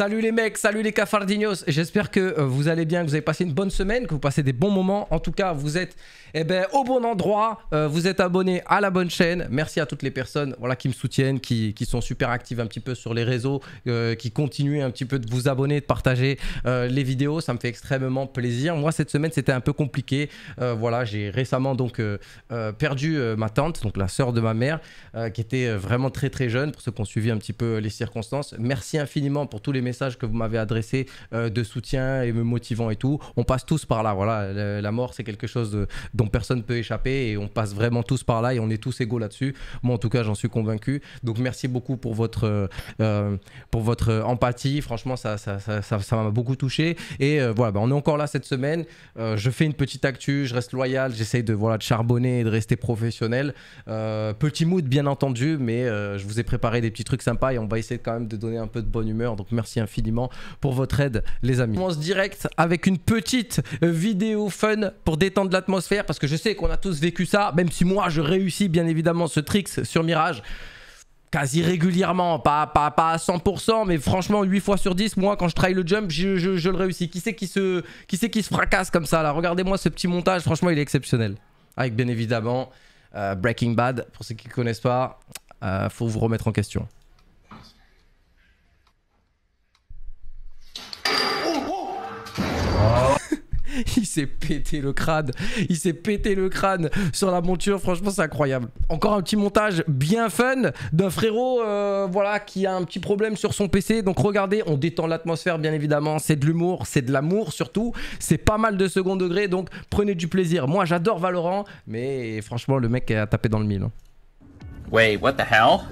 Salut les mecs, salut les cafardinos. J'espère que euh, vous allez bien, que vous avez passé une bonne semaine, que vous passez des bons moments. En tout cas, vous êtes eh ben, au bon endroit, euh, vous êtes abonné à la bonne chaîne. Merci à toutes les personnes voilà, qui me soutiennent, qui, sont super actives un petit peu sur les réseaux, euh, qui continuent un petit peu de vous abonner, de partager les vidéos. Ça me fait extrêmement plaisir. Moi, cette semaine, c'était un peu compliqué. voilà, j'ai récemment donc perdu ma tante, donc la sœur de ma mère, qui était vraiment très très jeune, pour ceux qui ont suivi un petit peu les circonstances. Merci infiniment pour tous les messages que vous m'avez adressé euh, de soutien et me motivant et tout. On passe tous par là. Voilà, la, mort, c'est quelque chose euh, dont personne peut échapper et on passe vraiment tous par là et on est tous égaux là-dessus. Moi, en tout cas, j'en suis convaincu. Donc, merci beaucoup pour votre, euh, pour votre empathie. Franchement, ça m'a ça, ça, ça, beaucoup touché. Et voilà, bah, on est encore là cette semaine. je fais une petite actu, je reste loyal, j'essaye de, voilà, de charbonner et de rester professionnel. petit mood, bien entendu, mais je vous ai préparé des petits trucs sympas et on va essayer quand même de donner un peu de bonne humeur. Donc, merci infiniment pour votre aide, les amis. On commence direct avec une petite vidéo fun pour détendre l'atmosphère, parce que je sais qu'on a tous vécu ça, même si moi, je réussis bien évidemment ce tricks sur Mirage quasi régulièrement, pas, pas, pas à 100%, mais franchement 8 fois sur 10, moi quand je try le jump, je, je, le réussis. Qui c'est qui se, qui qui se fracasse comme ça là Regardez-moi ce petit montage, franchement il est exceptionnel. Avec bien évidemment euh, Breaking Bad, pour ceux qui ne connaissent pas, euh, faut vous remettre en question. il s'est pété le crâne. Il s'est pété le crâne sur la monture. Franchement, c'est incroyable. Encore un petit montage bien fun d'un frérot euh, voilà, qui a un petit problème sur son PC. Donc regardez, on détend l'atmosphère, bien évidemment. C'est de l'humour, c'est de l'amour surtout. C'est pas mal de second degré, donc prenez du plaisir. Moi, j'adore Valorant, mais franchement, le mec a tapé dans le mille. Hein. Wait, what the hell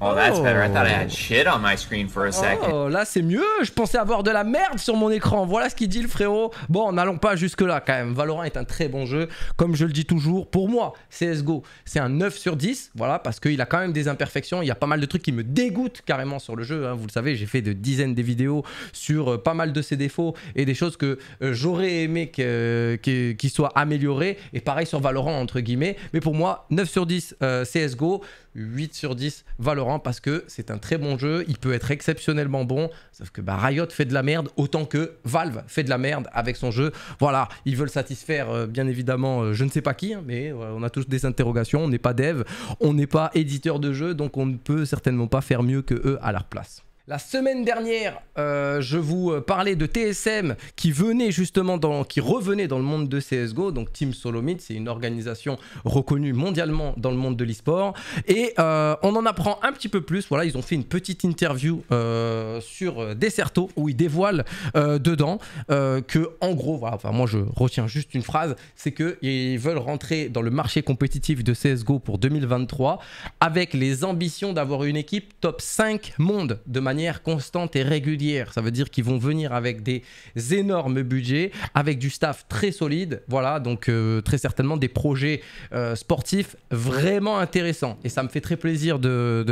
Oh, that's better. I thought I had oh. shit on my screen for a second. Oh, là c'est mieux. Je pensais avoir de la merde sur mon écran. Voilà ce qu'il dit le frérot. Bon, n'allons pas jusque là quand même. Valorant est un très bon jeu. Comme je le dis toujours, pour moi, CSGO, c'est un 9 sur 10. Voilà, parce qu'il a quand même des imperfections. Il y a pas mal de trucs qui me dégoûtent carrément sur le jeu. Hein. Vous le savez, j'ai fait de dizaines de vidéos sur euh, pas mal de ses défauts et des choses que euh, j'aurais aimé Qu'il soit amélioré soient Et pareil sur Valorant, entre guillemets. Mais pour moi, 9 sur 10 euh, CSGO. 8 sur 10 Valorant parce que c'est un très bon jeu, il peut être exceptionnellement bon, sauf que bah, Riot fait de la merde autant que Valve fait de la merde avec son jeu. Voilà, ils veulent satisfaire euh, bien évidemment euh, je ne sais pas qui, hein, mais euh, on a tous des interrogations, on n'est pas dev, on n'est pas éditeur de jeu, donc on ne peut certainement pas faire mieux que eux à leur place. La semaine dernière, euh, je vous euh, parlais de TSM qui venait justement dans, qui revenait dans le monde de CS:GO. Donc Team Solomid, c'est une organisation reconnue mondialement dans le monde de l'esport. Et euh, on en apprend un petit peu plus. Voilà, ils ont fait une petite interview sur Deserto où ils dévoilent dedans que en gros, voilà, enfin moi je retiens juste une phrase, c'est que ils veulent rentrer dans le marché compétitif de CS:GO pour 2023 avec les ambitions d'avoir une équipe top 5 monde de manière constante et régulière. Ça veut dire qu'ils vont venir avec des énormes budgets, avec du staff très solide. Voilà, donc euh, très certainement des projets euh, sportifs vraiment intéressants. Et ça me fait très plaisir de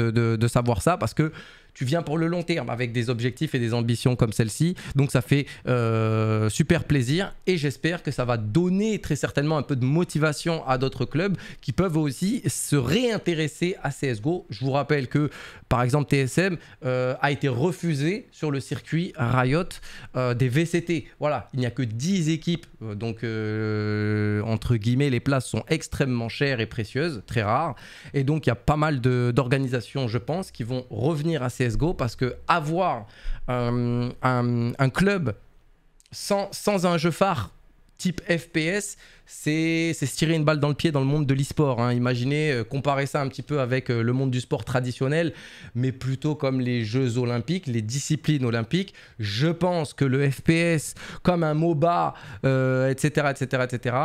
savoir ça parce que tu viens pour le long terme avec des objectifs et des ambitions comme celle-ci. Donc ça fait euh, super plaisir et j'espère que ça va donner très certainement un peu de motivation à d'autres clubs qui peuvent aussi se réintéresser à CSGO. Je vous rappelle que par exemple TSM euh, a été refusé sur le circuit Riot euh, des VCT. Voilà, il n'y a que 10 équipes, donc entre guillemets les places sont extrêmement chères et précieuses, très rares. Et donc il y a pas mal d'organisations, je pense, qui vont revenir à CSGO parce que avoir euh, un, club sans, sans un jeu phare type FPS, c'est se tirer une balle dans le pied dans le monde de l'e-sport. Hein. Imaginez, euh, comparer ça un petit peu avec euh, le monde du sport traditionnel, mais plutôt comme les Jeux olympiques, les disciplines olympiques. Je pense que le FPS, comme un MOBA, etc., etc., etc.,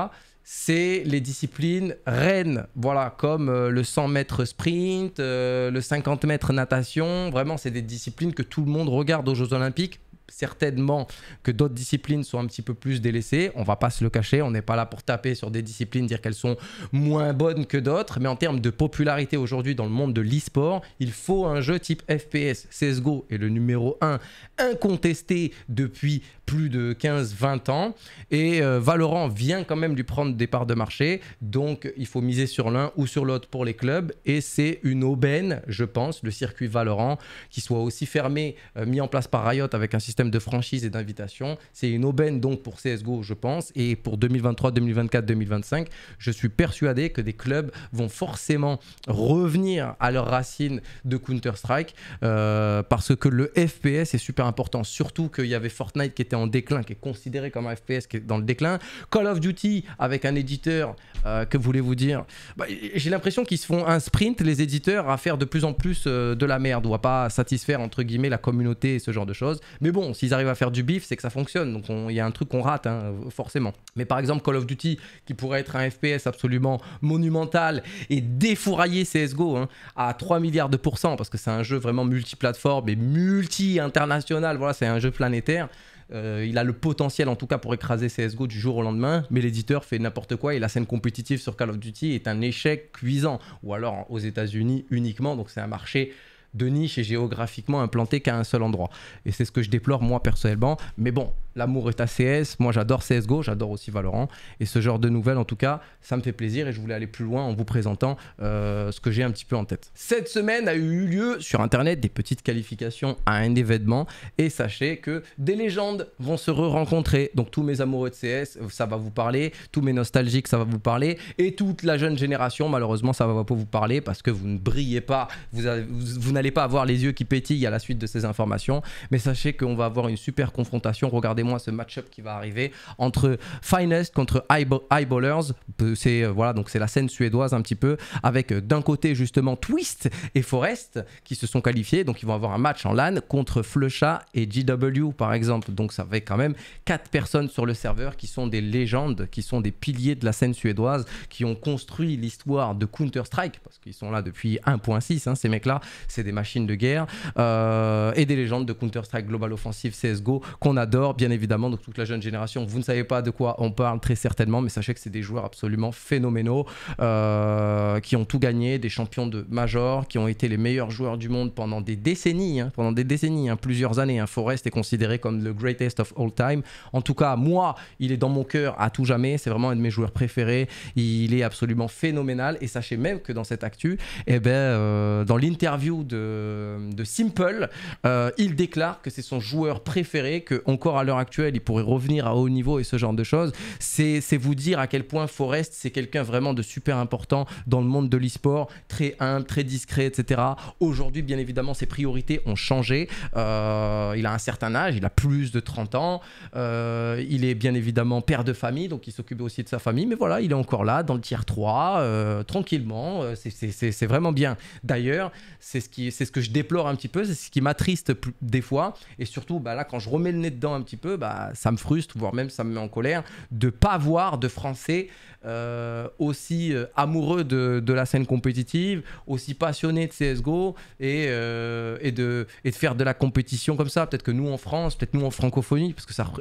c'est les disciplines reines, voilà, comme euh, le 100 mètres sprint, euh, le 50 mètres natation. Vraiment, c'est des disciplines que tout le monde regarde aux Jeux Olympiques. Certainement que d'autres disciplines sont un petit peu plus délaissées. On va pas se le cacher, on n'est pas là pour taper sur des disciplines, dire qu'elles sont moins bonnes que d'autres. Mais en termes de popularité aujourd'hui dans le monde de l'e-sport, il faut un jeu type FPS. CSGO est le numéro 1 incontesté depuis plus de 15-20 ans. Et euh, Valorant vient quand même lui prendre des parts de marché. Donc il faut miser sur l'un ou sur l'autre pour les clubs. Et c'est une aubaine, je pense, le circuit Valorant, qui soit aussi fermé, euh, mis en place par Riot avec un système de franchise et d'invitation. C'est une aubaine donc pour CSGO, je pense. Et pour 2023, 2024, 2025, je suis persuadé que des clubs vont forcément revenir à leurs racines de Counter-Strike. Euh, parce que le FPS est super important. Surtout qu'il y avait Fortnite qui était déclin, qui est considéré comme un FPS qui est dans le déclin. Call of Duty avec un éditeur, euh, que voulez-vous dire bah, J'ai l'impression qu'ils se font un sprint, les éditeurs, à faire de plus en plus euh, de la merde, ou à pas satisfaire entre guillemets la communauté et ce genre de choses. Mais bon, s'ils arrivent à faire du bif, c'est que ça fonctionne. Donc il y a un truc qu'on rate, hein, forcément. Mais par exemple, Call of Duty, qui pourrait être un FPS absolument monumental et défourailler CSGO hein, à 3 milliards de pourcents, parce que c'est un jeu vraiment multiplateforme et multi-international. Voilà, c'est un jeu planétaire. Euh, il a le potentiel en tout cas pour écraser CSGO du jour au lendemain, mais l'éditeur fait n'importe quoi et la scène compétitive sur Call of Duty est un échec cuisant. Ou alors aux États-Unis uniquement, donc c'est un marché de niche et géographiquement implanté qu'à un seul endroit. Et c'est ce que je déplore moi personnellement. Mais bon, l'amour est à CS. Moi, j'adore CSGO, j'adore aussi Valorant. Et ce genre de nouvelles, en tout cas, ça me fait plaisir et je voulais aller plus loin en vous présentant euh, ce que j'ai un petit peu en tête. Cette semaine a eu lieu sur Internet des petites qualifications à un événement et sachez que des légendes vont se re-rencontrer. Donc tous mes amoureux de CS, ça va vous parler. Tous mes nostalgiques, ça va vous parler. Et toute la jeune génération, malheureusement, ça va pas vous parler parce que vous ne brillez pas. vous n'avez n'allez pas avoir les yeux qui pétillent à la suite de ces informations, mais sachez qu'on va avoir une super confrontation. Regardez-moi ce match-up qui va arriver entre Finest contre Eyeballers. C'est euh, voilà, donc c'est la scène suédoise un petit peu, avec euh, d'un côté justement Twist et Forest qui se sont qualifiés, donc ils vont avoir un match en LAN contre Flecha et GW par exemple. Donc ça fait quand même quatre personnes sur le serveur qui sont des légendes, qui sont des piliers de la scène suédoise, qui ont construit l'histoire de Counter-Strike parce qu'ils sont là depuis 1.6. Hein, ces mecs-là, c'est des machines de guerre euh, et des légendes de Counter-Strike Global Offensive, CSGO, qu'on adore bien évidemment. Donc toute la jeune génération, vous ne savez pas de quoi on parle très certainement, mais sachez que c'est des joueurs absolument phénoménaux euh, qui ont tout gagné, des champions de major, qui ont été les meilleurs joueurs du monde pendant des décennies, hein, pendant des décennies, hein, plusieurs années. Hein. Forest est considéré comme le greatest of all time. En tout cas, moi, il est dans mon cœur à tout jamais. C'est vraiment un de mes joueurs préférés. Il est absolument phénoménal. Et sachez même que dans cette actu, et eh ben, euh, dans l'interview de de, Simple, euh, il déclare que c'est son joueur préféré, que encore à l'heure actuelle, il pourrait revenir à haut niveau et ce genre de choses. C'est vous dire à quel point Forrest, c'est quelqu'un vraiment de super important dans le monde de l'e-sport, très humble, très discret, etc. Aujourd'hui, bien évidemment, ses priorités ont changé. Euh, il a un certain âge, il a plus de 30 ans. Euh, il est bien évidemment père de famille, donc il s'occupe aussi de sa famille. Mais voilà, il est encore là, dans le tiers 3, tranquillement. c'est vraiment bien. D'ailleurs, c'est ce qui c'est ce que je déplore un petit peu, c'est ce qui m'attriste des fois. Et surtout, bah, là, quand je remets le nez dedans un petit peu, bah, ça me frustre, voire même ça me met en colère de pas voir de Français euh, aussi euh, amoureux de, la scène compétitive, aussi passionnés de CSGO et, euh, et, de, et de faire de la compétition comme ça. Peut-être que nous en France, peut-être nous en francophonie, parce que ça,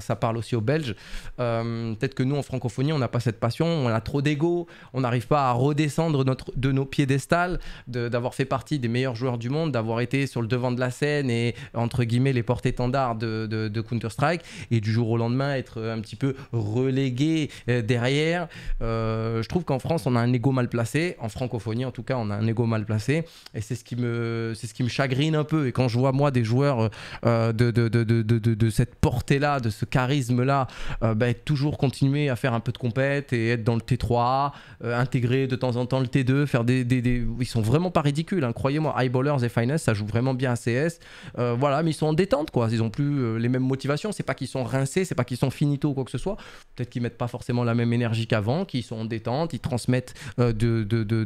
ça, parle aussi aux Belges, peut-être que nous en francophonie, on n'a pas cette passion, on a trop d'ego, on n'arrive pas à redescendre notre, de nos piédestals, d'avoir fait partie meilleurs joueurs du monde, d'avoir été sur le devant de la scène et entre guillemets les portes étendards de, Counter-Strike et du jour au lendemain être un petit peu relégué euh, derrière. Euh, je trouve qu'en France, on a un ego mal placé. En francophonie, en tout cas, on a un ego mal placé. Et c'est ce qui me, c'est ce qui me chagrine un peu. Et quand je vois, moi, des joueurs euh, de, de, de, de, cette portée-là, de ce charisme-là, euh, bah, toujours continuer à faire un peu de compète et être dans le T3, intégrer de temps en temps le T2, faire des. des, Ils sont vraiment pas ridicules, incroyable moi Eyeballers et Finest, ça joue vraiment bien à CS. Euh, voilà, mais ils sont en détente, quoi. Ils ont plus euh, les mêmes motivations. C'est pas qu'ils sont rincés, c'est pas qu'ils sont finito ou quoi que ce soit. Peut-être qu'ils mettent pas forcément la même énergie qu'avant, qu'ils sont en détente, ils transmettent euh, de, de, de,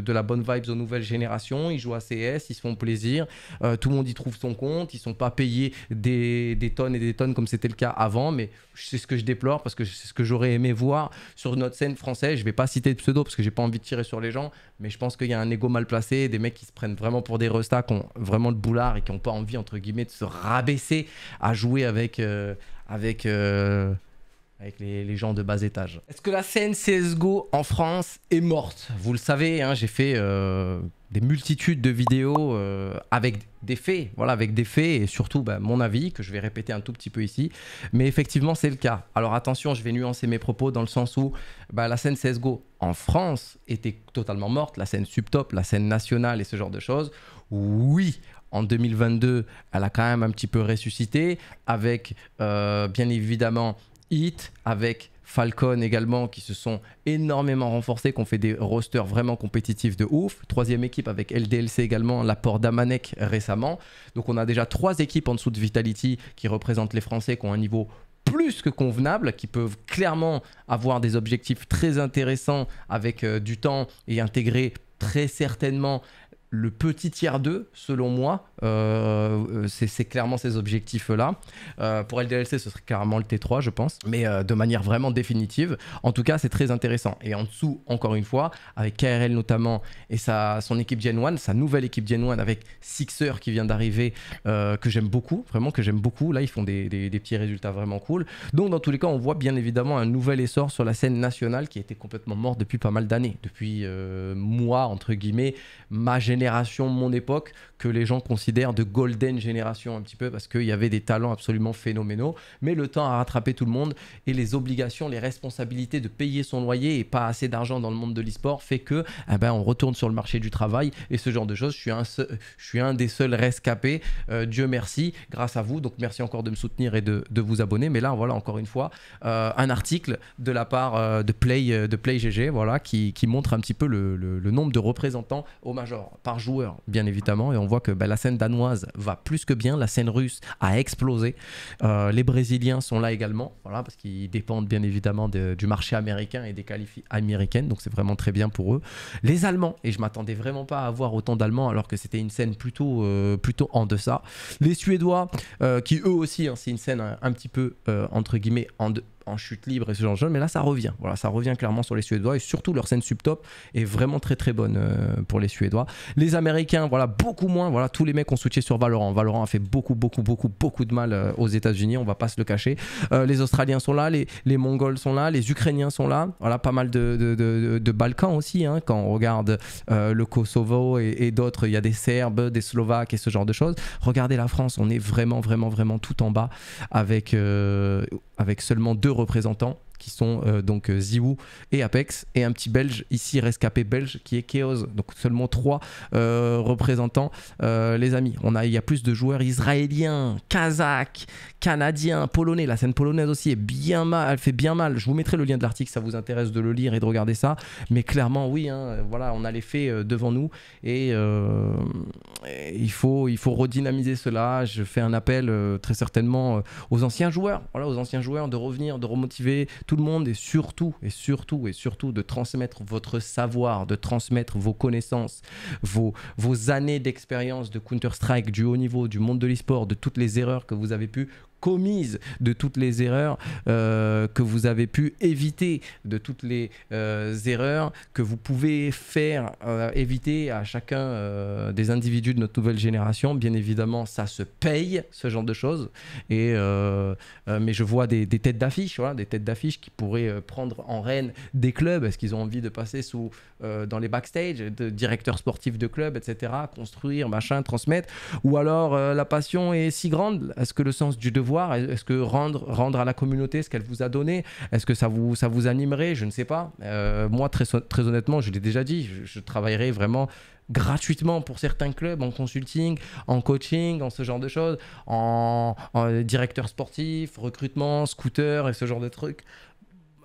de, la bonne vibe aux nouvelles générations. Ils jouent à CS, ils se font plaisir. tout le monde y trouve son compte. Ils sont pas payés des, des tonnes et des tonnes comme c'était le cas avant, mais c'est ce que je déplore parce que c'est ce que j'aurais aimé voir sur notre scène française. Je vais pas citer de pseudo parce que j'ai pas envie de tirer sur les gens, mais je pense qu'il y a un ego mal placé, des mecs qui se prennent vraiment pour des restats, qui ont vraiment le boulard et qui n'ont pas envie, entre guillemets, de se rabaisser à jouer avec, euh, avec euh, avec les, gens de bas étage. Est-ce que la scène CSGO en France est morte Vous le savez, hein, j'ai fait euh, des multitudes de vidéos euh, avec des faits, voilà, avec des faits et surtout bah, mon avis que je vais répéter un tout petit peu ici. Mais effectivement, c'est le cas. Alors attention, je vais nuancer mes propos dans le sens où bah, la scène CSGO en France était totalement morte, la scène subtop, la scène nationale et ce genre de choses. Oui, en 2022, elle a quand même un petit peu ressuscité avec euh, bien évidemment Hit avec Falcon également, qui se sont énormément renforcés, qui ont fait des rosters vraiment compétitifs de ouf. Troisième équipe avec LDLC également, l'apport d'Amanek récemment. Donc on a déjà trois équipes en dessous de Vitality qui représentent les Français, qui ont un niveau plus que convenable, qui peuvent clairement avoir des objectifs très intéressants avec euh, du temps et intégrer très certainement le petit tiers 2, selon moi, euh, euh, c'est clairement ces objectifs-là. Euh, pour LDLC, ce serait carrément le T3, je pense, mais de manière vraiment définitive. En tout cas, c'est très intéressant. Et en dessous, encore une fois, avec KRL notamment et sa, son équipe Gen 1, sa nouvelle équipe Gen 1 avec Sixer qui vient d'arriver, que j'aime beaucoup, vraiment que j'aime beaucoup. Là, ils font des, des, petits résultats vraiment cool. Donc, dans tous les cas, on voit bien évidemment un nouvel essor sur la scène nationale qui était complètement mort depuis pas mal d'années. Depuis moi, entre guillemets, ma génération génération, mon époque, que les gens considèrent de golden génération un petit peu parce qu'il y avait des talents absolument phénoménaux. Mais le temps a rattrapé tout le monde et les obligations, les responsabilités de payer son loyer et pas assez d'argent dans le monde de l'e-sport fait que eh ben, on retourne sur le marché du travail et ce genre de choses. Je suis un, je suis un des seuls rescapés. Euh, Dieu merci, grâce à vous. Donc merci encore de me soutenir et de, de vous abonner. Mais là, voilà, encore une fois, euh, un article de la part euh, de, Play, de PlayGG voilà, qui, qui montre un petit peu le, le, le nombre de représentants au major par joueur, bien évidemment. Et on voit que ben, la scène danoise va plus que bien, la scène russe a explosé. Euh, les Brésiliens sont là également, voilà, parce qu'ils dépendent bien évidemment du marché américain et des qualifications américaines, donc c'est vraiment très bien pour eux. Les Allemands, et je m'attendais vraiment pas à avoir autant d'Allemands alors que c'était une scène plutôt, euh, plutôt en deçà. Les Suédois, euh, qui eux aussi, hein, c'est une scène un, un petit peu entre guillemets en, de, en chute libre et ce genre de choses, mais là ça revient. Voilà, ça revient clairement sur les Suédois et surtout leur scène sub-top est vraiment très très bonne euh, pour les Suédois. Les Américains, voilà, beaucoup moins. Voilà, tous les mecs ont soutenu sur Valorant. Valorant a fait beaucoup beaucoup beaucoup beaucoup de mal euh, aux États-Unis, on va pas se le cacher. Euh, les Australiens sont là, les, Mongols sont là, les Ukrainiens sont là. Voilà, pas mal de, Balkans aussi. Hein. quand on regarde le Kosovo et d'autres, il y a des Serbes, des Slovaques et ce genre de choses. Regardez la France, on est vraiment vraiment vraiment tout en bas avec avec seulement deux représentants qui sont euh, donc euh, Ziwoo et Apex, et un petit belge, ici rescapé belge, qui est Chaos Donc seulement trois euh, représentants, les amis. On a, il y a plus de joueurs israéliens, kazakhs, canadiens, polonais. La scène polonaise aussi est bien mal, elle fait bien mal. Je vous mettrai le lien de l'article ça vous intéresse de le lire et de regarder ça. Mais clairement, oui, hein, voilà, on a les faits devant nous et, il, faut, il faut redynamiser cela. Je fais un appel très certainement aux anciens joueurs, voilà, aux anciens joueurs de revenir, de remotiver. Tout tout le monde et surtout, et surtout, et surtout de transmettre votre savoir, de transmettre vos connaissances, vos, vos années d'expérience de Counter-Strike, du haut niveau, du monde de l'e-sport, de toutes les erreurs que vous avez pu commise de toutes les erreurs euh, que vous avez pu éviter, de toutes les euh, erreurs que vous pouvez faire euh, éviter à chacun des individus de notre nouvelle génération. Bien évidemment, ça se paye, ce genre de choses. Et, mais je vois des, têtes d'affiche, hein, des têtes d'affiche qui pourraient prendre en reine des clubs. Est-ce qu'ils ont envie de passer sous, dans les backstage, de directeurs sportifs de club etc., construire, machin, transmettre Ou alors la passion est si grande Est-ce que le sens du devoir est-ce que rendre, rendre à la communauté ce qu'elle vous a donné Est-ce que ça vous, ça vous animerait Je ne sais pas. Euh, moi, très, très honnêtement, je l'ai déjà dit, je, travaillerai vraiment gratuitement pour certains clubs en consulting, en coaching, en ce genre de choses, en, en directeur sportif, recrutement, scooter et ce genre de trucs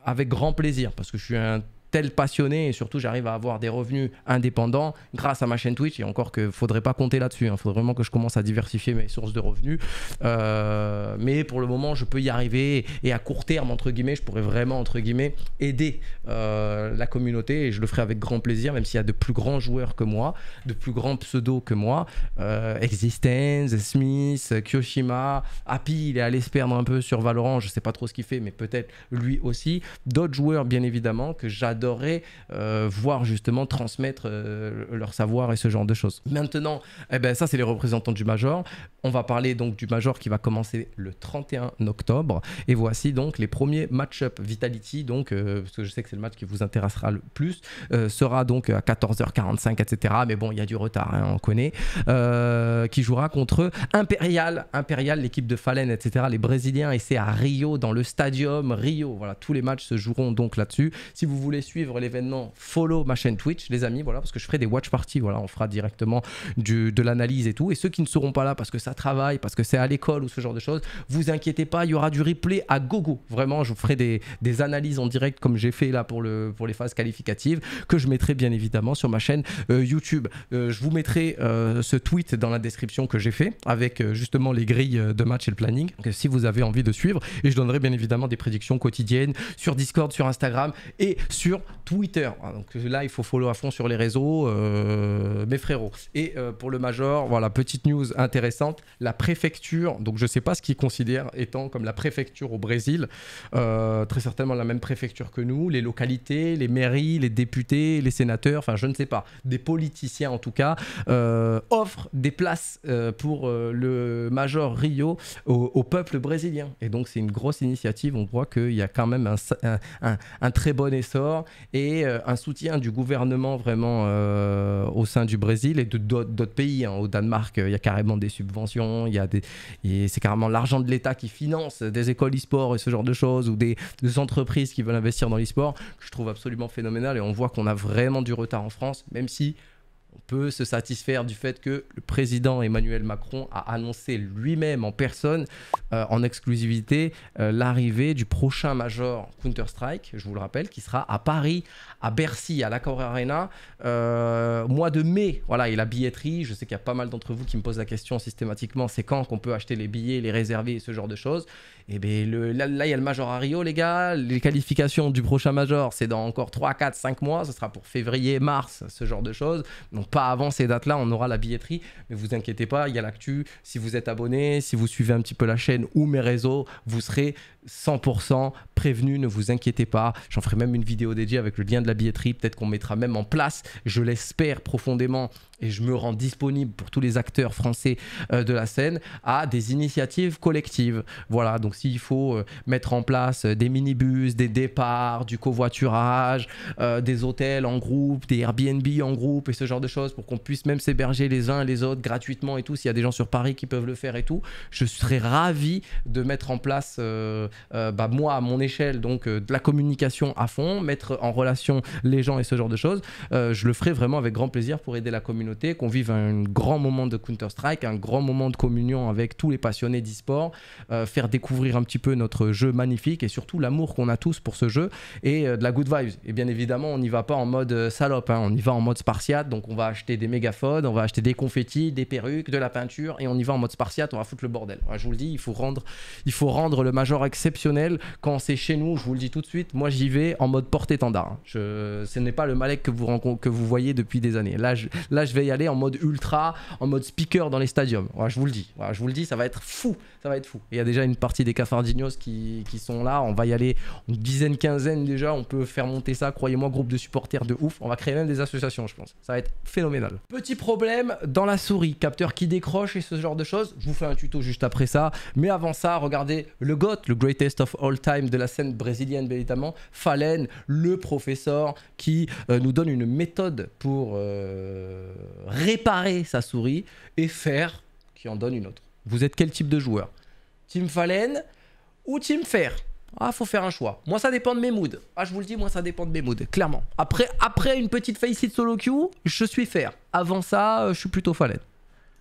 avec grand plaisir parce que je suis un tel passionné et surtout j'arrive à avoir des revenus indépendants grâce à ma chaîne Twitch et encore que faudrait pas compter là-dessus, il hein. faudrait vraiment que je commence à diversifier mes sources de revenus. Euh, mais pour le moment je peux y arriver et à court terme entre guillemets je pourrais vraiment entre guillemets aider euh, la communauté et je le ferai avec grand plaisir même s'il y a de plus grands joueurs que moi, de plus grands pseudos que moi, euh, Existence, Smith, Kyoshima, Happy il est allé se perdre un peu sur Valorant, je sais pas trop ce qu'il fait mais peut-être lui aussi, d'autres joueurs bien évidemment que j'adore euh, voir justement transmettre euh, leur savoir et ce genre de choses. Maintenant, eh ben, ça c'est les représentants du Major. On va parler donc du Major qui va commencer le 31 octobre. Et voici donc les premiers match-up Vitality, donc, euh, parce que je sais que c'est le match qui vous intéressera le plus, euh, sera donc à 14h45, etc. Mais bon, il y a du retard, hein, on connaît, qui jouera contre impérial Imperial, l'équipe de Fallen, etc. Les Brésiliens, et c'est à Rio, dans le Stadium Rio. Voilà, tous les matchs se joueront donc là-dessus. Si vous voulez suivre l'événement, follow ma chaîne Twitch, les amis, voilà, parce que je ferai des watch parties, voilà, on fera directement du, de l'analyse et tout. Et ceux qui ne seront pas là parce que ça travaille, parce que c'est à l'école ou ce genre de choses, vous inquiétez pas, il y aura du replay à gogo. Vraiment, je vous ferai des, analyses en direct comme j'ai fait là pour, le, pour les phases qualificatives, que je mettrai bien évidemment sur ma chaîne euh, YouTube. Euh, je vous mettrai euh, ce tweet dans la description que j'ai fait avec justement les grilles de match et le planning, si vous avez envie de suivre. Et je donnerai bien évidemment des prédictions quotidiennes sur Discord, sur Instagram et sur Twitter. Ah, donc euh, là, il faut follow à fond sur les réseaux, euh, mes frérots. Et euh, pour le major, voilà, petite news intéressante. La préfecture, donc je ne sais pas ce qu'ils considèrent étant comme la préfecture au Brésil, très certainement la même préfecture que nous, les localités, les mairies, les députés, les sénateurs, enfin je ne sais pas, des politiciens en tout cas, offrent des places pour le major Rio au, peuple brésilien. Et donc c'est une grosse initiative. On voit qu'il y a quand même un, un très bon essor et euh, un soutien du gouvernement vraiment euh, au sein du Brésil et d'autres pays. Hein. Au Danemark, euh, il y a carrément des subventions, il y a des, c'est carrément l'argent de l'État qui finance des écoles e-sport et ce genre de choses ou des, entreprises qui veulent investir dans l'e-sport. Je trouve absolument phénoménal et on voit qu'on a vraiment du retard en France, même si on peut se satisfaire du fait que le président Emmanuel Macron a annoncé lui-même en personne, euh, en exclusivité, euh, l'arrivée du prochain major Counter-Strike, je vous le rappelle, qui sera à Paris à Bercy, à l'Accor Arena, euh, mois de mai. Voilà, et la billetterie, je sais qu'il y a pas mal d'entre vous qui me posent la question systématiquement, c'est quand qu'on peut acheter les billets, les réserver ce genre de choses. Et eh bien le, là, il y a le Major à Rio, les gars. Les qualifications du prochain Major, c'est dans encore 3, 4, 5 mois. Ce sera pour février, mars, ce genre de choses. Donc pas avant ces dates-là, on aura la billetterie. Mais vous inquiétez pas, il y a l'actu. Si vous êtes abonné, si vous suivez un petit peu la chaîne ou mes réseaux, vous serez 100% prévenu. Ne vous inquiétez pas. J'en ferai même une vidéo dédiée avec le lien de la billetterie. Peut-être qu'on mettra même en place, je l'espère profondément, et je me rends disponible pour tous les acteurs français euh, de la scène, à des initiatives collectives. Voilà, donc s'il faut euh, mettre en place euh, des minibus, des départs, du covoiturage, des hôtels en groupe, des Airbnb en groupe et ce genre de choses pour qu'on puisse même s'héberger les uns les autres gratuitement et tout, s'il y a des gens sur Paris qui peuvent le faire et tout, je serais ravi de mettre en place, bah, moi à mon échelle, donc de la communication à fond, mettre en relation les gens et ce genre de choses. je le ferai vraiment avec grand plaisir pour aider la communauté qu'on vive un grand moment de Counter-Strike, un grand moment de communion avec tous les passionnés d'e-sport, euh, faire découvrir un petit peu notre jeu magnifique et surtout l'amour qu'on a tous pour ce jeu et euh, de la good vibes. Et bien évidemment, on n'y va pas en mode euh, salope, hein. on y va en mode spartiate, donc on va acheter des mégaphones, on va acheter des confettis, des perruques, de la peinture et on y va en mode spartiate, on va foutre le bordel. je vous le dis, il faut rendre, il faut rendre le major exceptionnel quand c'est chez nous, je vous le dis tout de suite, moi j'y vais en mode porte-étendard. Ce n'est pas le Malek que vous, que vous voyez depuis des années. Là, là, je vais y aller en mode ultra, en mode speaker dans les stadiums. Voilà, je vous le dis, je vous le dis, ça va être fou, ça va être fou. Il y a déjà une partie des Cafardinos qui, qui sont là, on va y aller une dizaine, quinzaine déjà, on peut faire monter ça, croyez-moi, groupe de supporters de ouf, on va créer même des associations, je pense. Ça va être phénoménal. Petit problème dans la souris, capteur qui décroche et ce genre de choses, je vous fais un tuto juste après ça, mais avant ça, regardez le goth le greatest of all time de la scène brésilienne, bien évidemment, Fallen, le professeur qui euh, nous donne une méthode pour euh, réparer sa souris et faire qui en donne une autre. Vous êtes quel type de joueur Team Fallen ou Team Fair ah, faut faire un choix. Moi, ça dépend de mes moods. Ah, je vous le dis, moi, ça dépend de mes moods, clairement. Après, après une petite faillite solo queue, je suis fair. Avant ça, euh, je suis plutôt Fallen.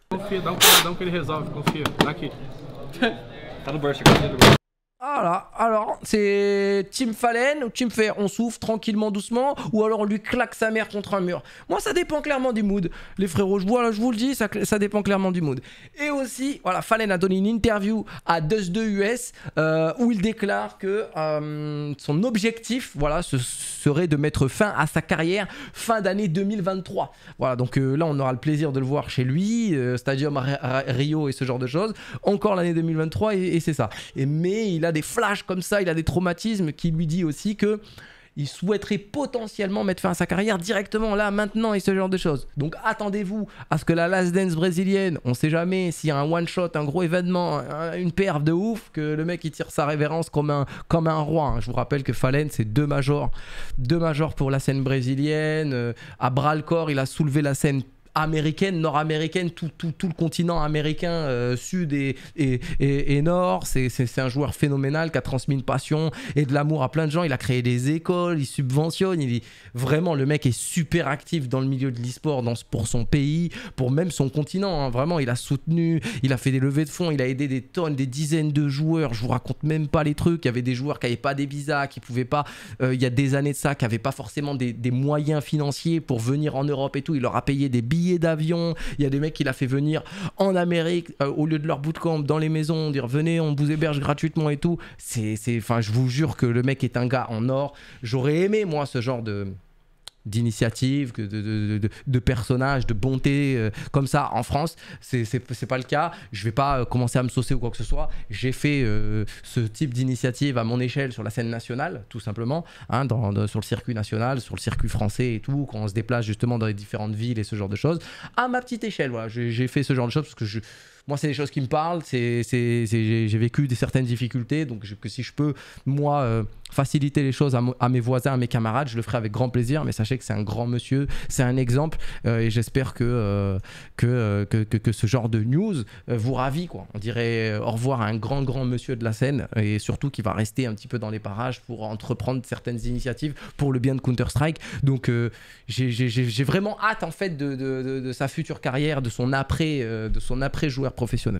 Confie, Voilà, alors c'est Tim Fallen ou Tim Fer, on souffle tranquillement, doucement, ou alors on lui claque sa mère contre un mur. Moi ça dépend clairement du mood, les frérots, je, je vous le dis, ça, dépend clairement du mood. Et aussi, voilà, Fallen a donné une interview à Dust 2 US euh, où il déclare que euh, son objectif, voilà, ce serait de mettre fin à sa carrière fin d'année 2023. Voilà, donc euh, là on aura le plaisir de le voir chez lui, Stadium Rio et ce genre de choses, encore l'année 2023 et, c'est ça. Et, mais il a a des flashs comme ça, il a des traumatismes qui lui dit aussi que il souhaiterait potentiellement mettre fin à sa carrière directement là, maintenant et ce genre de choses. Donc attendez-vous à ce que la Last Dance brésilienne, on sait jamais s'il y a un one shot, un gros événement, une perve de ouf, que le mec il tire sa révérence comme un, comme un roi. Hein. Je vous rappelle que Fallen c'est deux majors, deux majors pour la scène brésilienne. Euh, à bras le corps, il a soulevé la scène américaine, nord-américaine, tout, le continent américain, euh, sud et, et, nord. C'est un joueur phénoménal qui a transmis une passion et de l'amour à plein de gens. Il a créé des écoles, il subventionne. Il, vraiment, le mec est super actif dans le milieu de l'e-sport pour son pays, pour même son continent. Hein. Vraiment, il a soutenu, il a fait des levées de fonds, il a aidé des tonnes, des dizaines de joueurs. Je vous raconte même pas les trucs. Il y avait des joueurs qui n'avaient pas des visas, qui pouvaient pas, euh, il y a des années de ça, qui n'avaient pas forcément des, des moyens financiers pour venir en Europe et tout. Il leur a payé des billets d'avions, d'avion. Il y a des mecs qui l'a fait venir en Amérique euh, au lieu de leur bootcamp dans les maisons, dire venez, on vous héberge gratuitement et tout. C'est, enfin, je vous jure que le mec est un gars en or. J'aurais aimé moi ce genre de d'initiatives, de, de, personnages, de bonté euh, comme ça en France. C'est pas le cas. Je vais pas euh, commencer à me saucer ou quoi que ce soit. J'ai fait euh, ce type d'initiative à mon échelle sur la scène nationale, tout simplement, hein, dans, sur le circuit national, sur le circuit français et tout, quand on se déplace justement dans les différentes villes et ce genre de choses. À ma petite échelle, voilà, j'ai fait ce genre de choses parce que je moi, c'est des choses qui me parlent. C'est, j'ai vécu des certaines difficultés, donc que si je peux, moi, euh, faciliter les choses à, mes voisins, à mes camarades, je le ferai avec grand plaisir. Mais sachez que c'est un grand monsieur, c'est un exemple, euh, et j'espère que euh, que, que, que, ce genre de news vous ravit. Quoi. On dirait au revoir à un grand, grand monsieur de la scène, et surtout qui va rester un petit peu dans les parages pour entreprendre certaines initiatives pour le bien de Counter-Strike. Donc, j'ai, j'ai, vraiment hâte, en fait, de, de, de, de sa future carrière, de son après, de son après-joueur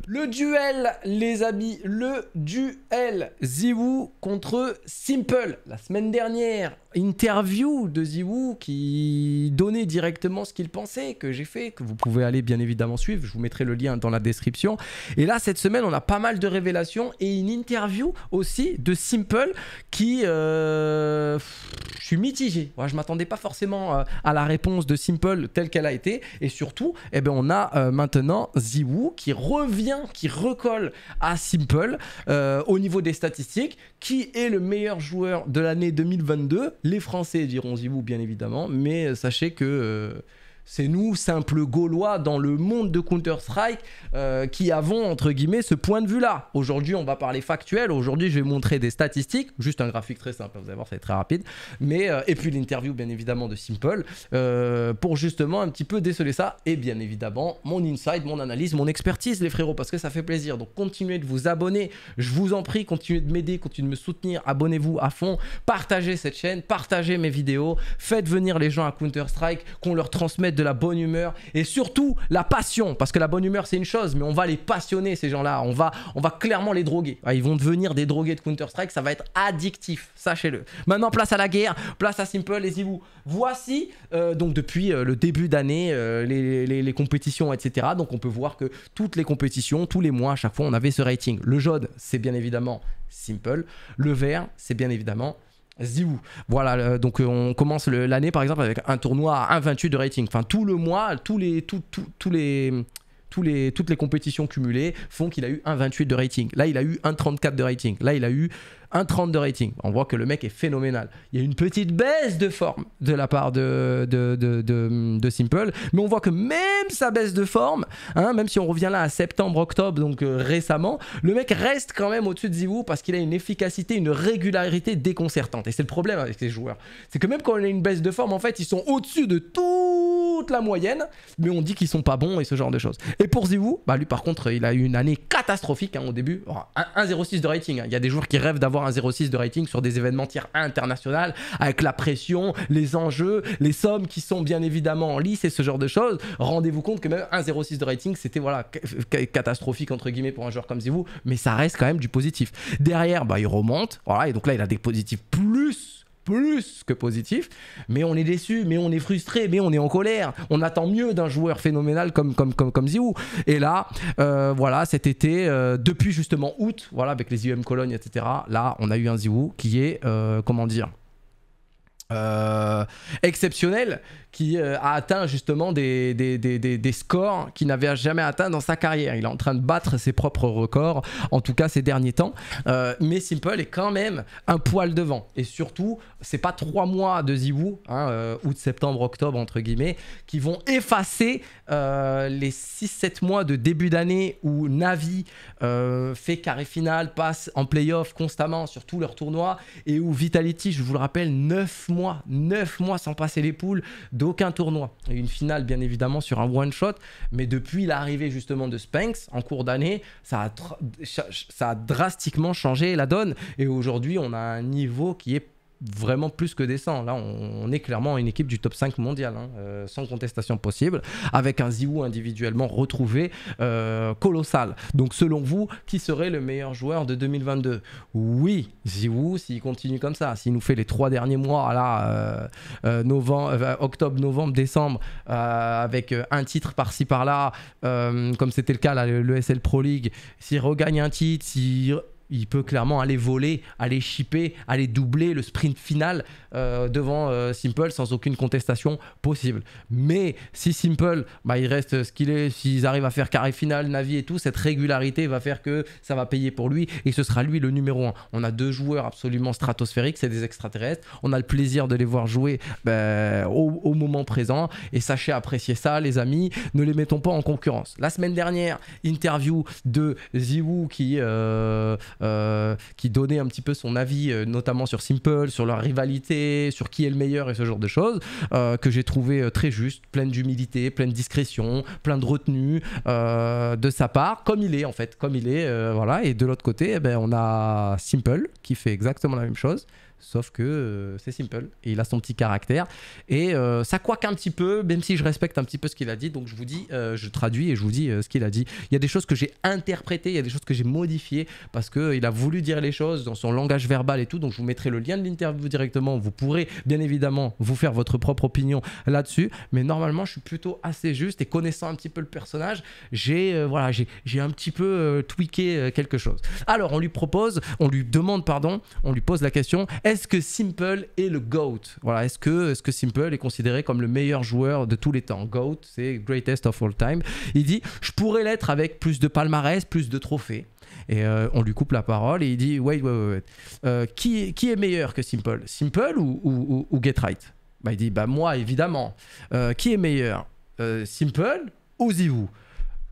le duel, les amis, le duel. Ziwoo contre Simple. La semaine dernière, interview de Ziwoo qui donnait directement ce qu'il pensait, que j'ai fait, que vous pouvez aller bien évidemment suivre. Je vous mettrai le lien dans la description. Et là, cette semaine, on a pas mal de révélations et une interview aussi de Simple qui... Euh, je suis mitigé. je ne m'attendais pas forcément euh, à la réponse de Simple telle qu'elle a été. Et surtout, eh ben, on a euh, maintenant Ziwoo qui revient, qui recolle à Simple euh, au niveau des statistiques. Qui est le meilleur joueur de l'année 2022 Les Français diront vous bien évidemment, mais euh, sachez que. Euh, c'est nous, simples Gaulois dans le monde de Counter-Strike, euh, qui avons, entre guillemets, ce point de vue-là. Aujourd'hui, on va parler factuel. Aujourd'hui, je vais montrer des statistiques. Juste un graphique très simple, hein, vous allez voir, c'est très rapide. Mais, euh, et puis l'interview, bien évidemment, de Simple, euh, pour justement un petit peu déceler ça. Et bien évidemment, mon insight, mon analyse, mon expertise, les frérots, parce que ça fait plaisir. Donc, continuez de vous abonner. Je vous en prie, continuez de m'aider, continuez de me soutenir. Abonnez-vous à fond. Partagez cette chaîne, partagez mes vidéos. Faites venir les gens à Counter-Strike, qu'on leur transmette de la bonne humeur et surtout la passion. Parce que la bonne humeur, c'est une chose, mais on va les passionner, ces gens-là. On va, on va clairement les droguer. Ah, ils vont devenir des drogués de Counter-Strike. Ça va être addictif, sachez-le. Maintenant, place à la guerre, place à Simple y vous Voici, euh, donc depuis euh, le début d'année, euh, les, les, compétitions, etc. Donc on peut voir que toutes les compétitions, tous les mois, à chaque fois, on avait ce rating. Le jaune, c'est bien évidemment Simple. Le vert, c'est bien évidemment Ziou. Voilà, euh, donc euh, on commence l'année par exemple avec un tournoi à 1,28 de rating. Enfin, tout le mois, tous les, tous les, tous les, toutes les compétitions cumulées font qu'il a eu 1,28 de rating. Là, il a eu 1,34 de rating. Là, il a eu 1,30 de rating. On voit que le mec est phénoménal. Il y a une petite baisse de forme de la part de, de, Simple, mais on voit que même sa baisse de forme, hein, même si on revient là à septembre, octobre, donc euh, récemment, le mec reste quand même au-dessus de Zivou parce qu'il a une efficacité, une régularité déconcertante. Et c'est le problème avec ces joueurs. C'est que même quand on a une baisse de forme, en fait, ils sont au-dessus de toute la moyenne, mais on dit qu'ils sont pas bons et ce genre de choses. Et pour Zivou, bah lui par contre, il a eu une année catastrophique hein, au début. 1,06 de rating. Hein. Il y a des joueurs qui rêvent d'avoir un 0,6 de rating sur des événements tiers international avec la pression, les enjeux, les sommes qui sont bien évidemment en lice et ce genre de choses. Rendez-vous compte que même un 0,6 de rating, c'était voilà euh, catastrophique entre guillemets pour un joueur comme Zivou, mais ça reste quand même du positif. Derrière, bah, il remonte, voilà, et donc là, il a des positifs plus plus que positif, mais on est déçu, mais on est frustré, mais on est en colère. On attend mieux d'un joueur phénoménal comme comme comme Ziou. Et là, euh, voilà, cet été, euh, depuis justement août, voilà, avec les UM Cologne, etc. Là, on a eu un Ziou qui est, euh, comment dire, euh, exceptionnel qui euh, a atteint justement des, des, scores qu'il n'avait jamais atteint dans sa carrière. Il est en train de battre ses propres records, en tout cas ces derniers temps. Euh, mais Simple est quand même un poil devant. Et surtout, c'est pas trois mois de Zibou hein, août, septembre, octobre entre guillemets, qui vont effacer les 6-7 mois de début d'année où Navi fait carré final, passe en playoff constamment sur tous leurs tournois et où Vitality, je vous le rappelle, 9 mois neuf 9 mois sans passer les poules d'aucun tournoi. Et une finale, bien évidemment, sur un one-shot. Mais depuis l'arrivée justement de Spanx, en cours d'année, ça, ça a drastiquement changé la donne. Et aujourd'hui, on a un niveau qui est vraiment plus que décent. Là, on, est clairement une équipe du top 5 mondial, hein, euh, sans contestation possible, avec un Ziwu individuellement retrouvé euh, colossal. Donc, selon vous, qui serait le meilleur joueur de 2022 Oui, Ziwu s'il continue comme ça, s'il nous fait les trois derniers mois, là, euh, novembre, octobre, novembre, décembre, avec un titre par-ci par-là, comme c'était le cas, là, le Pro League, s'il regagne un titre, s'il il peut clairement aller voler, aller chipper, aller doubler le sprint final euh, devant euh, Simple sans aucune contestation possible. Mais si Simple, bah, il reste ce qu'il est, s'ils arrivent à faire carré final, Navi et tout, cette régularité va faire que ça va payer pour lui et ce sera lui le numéro 1. On a deux joueurs absolument stratosphériques, c'est des extraterrestres. On a le plaisir de les voir jouer bah, au, moment présent et sachez apprécier ça, les amis. Ne les mettons pas en concurrence. La semaine dernière, interview de Ziwoo qui. Euh, euh, qui donnait un petit peu son avis, euh, notamment sur Simple, sur leur rivalité, sur qui est le meilleur et ce genre de choses, euh, que j'ai trouvé très juste, pleine d'humilité, pleine de discrétion, plein de retenue de sa part, comme il est en fait, comme il est, voilà. Et de l'autre côté, eh ben, on a Simple qui fait exactement la même chose. Sauf que euh, c'est simple. Et il a son petit caractère. Et euh, ça coaque un petit peu, même si je respecte un petit peu ce qu'il a dit. Donc je vous dis, euh, je traduis et je vous dis ce qu'il a dit. Il y a des choses que j'ai interprétées, il y a des choses que j'ai modifiées parce qu'il a voulu dire les choses dans son langage verbal et tout. Donc je vous mettrai le lien de l'interview directement. Vous pourrez bien évidemment vous faire votre propre opinion là-dessus. Mais normalement, je suis plutôt assez juste et connaissant un petit peu le personnage, j'ai voilà, j'ai un petit peu tweaké quelque chose. Alors on lui propose, on lui demande, pardon, on lui pose la question est-ce que Simple est le GOAT Voilà, est-ce que, est que Simple est considéré comme le meilleur joueur de tous les temps GOAT, c'est greatest of all time. Il dit Je pourrais l'être avec plus de palmarès, plus de trophées. Et euh, on lui coupe la parole et il dit Wait, wait, wait. Euh, qui, qui est meilleur que Simple Simple ou, Get Right bah, Il dit Bah, moi, évidemment. Euh, qui est meilleur Simple ou vous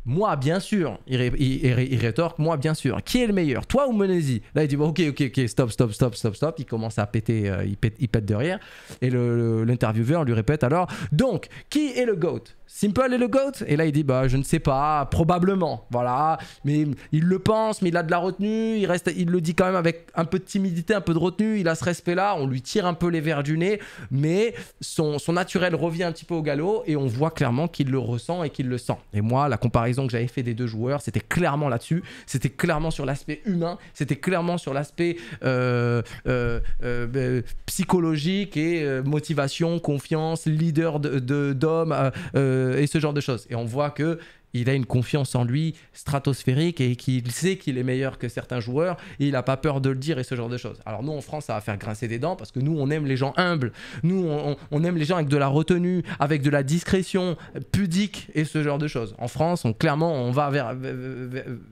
moi, bien sûr. Il, rétorque, moi, bien sûr. Qui est le meilleur Toi ou Menezi Là, il dit, ok, ok, ok, stop, stop, stop, stop, stop. Il commence à péter, euh, il, pète, il pète de rire. Et l'intervieweur lui répète alors, donc, qui est le GOAT Simple et le GOAT Et là, il dit, bah, je ne sais pas, probablement. Voilà. Mais il le pense, mais il a de la retenue. Il, reste, il le dit quand même avec un peu de timidité, un peu de retenue. Il a ce respect-là. On lui tire un peu les verres du nez. Mais son, naturel revient un petit peu au galop. Et on voit clairement qu'il le ressent et qu'il le sent. Et moi, la comparaison que j'avais fait des deux joueurs, c'était clairement là-dessus. C'était clairement sur l'aspect humain. C'était clairement sur l'aspect euh, euh, euh, psychologique et motivation, confiance, leader d'hommes. De, euh, et ce genre de choses. Et on voit que il a une confiance en lui stratosphérique et qu'il sait qu'il est meilleur que certains joueurs et il n'a pas peur de le dire et ce genre de choses. Alors nous en France ça va faire grincer des dents parce que nous on aime les gens humbles, nous on, aime les gens avec de la retenue, avec de la discrétion, pudique et ce genre de choses. En France on clairement on va vers,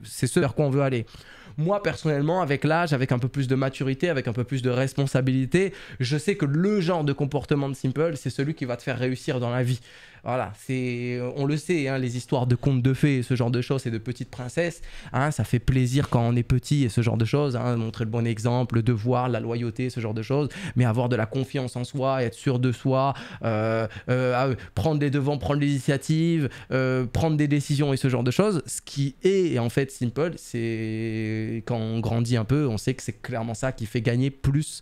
c'est ce vers quoi on veut aller. Moi personnellement avec l'âge, avec un peu plus de maturité, avec un peu plus de responsabilité, je sais que le genre de comportement de Simple c'est celui qui va te faire réussir dans la vie. Voilà, c'est, euh, on le sait, hein, les histoires de contes de fées, ce genre de choses, et de petites princesses, hein, ça fait plaisir quand on est petit et ce genre de choses, hein, montrer le bon exemple, le devoir, la loyauté, ce genre de choses, mais avoir de la confiance en soi, être sûr de soi, euh, euh, ah, prendre les devants, prendre l'initiative, prendre des décisions et ce genre de choses, ce qui est en fait simple, c'est quand on grandit un peu, on sait que c'est clairement ça qui fait gagner plus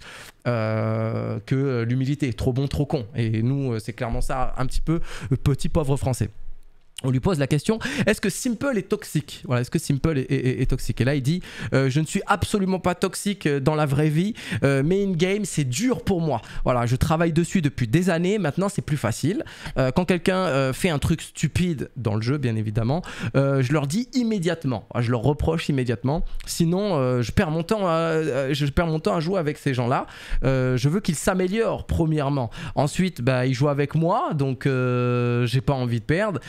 euh, que l'humilité. Trop bon, trop con. Et nous, euh, c'est clairement ça, un petit peu, petit pauvre français on lui pose la question est-ce que Simple est toxique Voilà, est-ce que Simple est, toxique Et là, il dit euh, je ne suis absolument pas toxique euh, dans la vraie vie, euh, mais in game, c'est dur pour moi. Voilà, je travaille dessus depuis des années. Maintenant, c'est plus facile. quand quelqu'un fait un truc stupide dans le jeu, bien évidemment, je leur dis immédiatement. Je leur reproche immédiatement. Sinon, je perds mon temps. À, je perds mon temps à jouer avec ces gens-là. je veux qu'ils s'améliorent premièrement. Ensuite, bah, ils jouent avec moi, donc j'ai pas envie de perdre.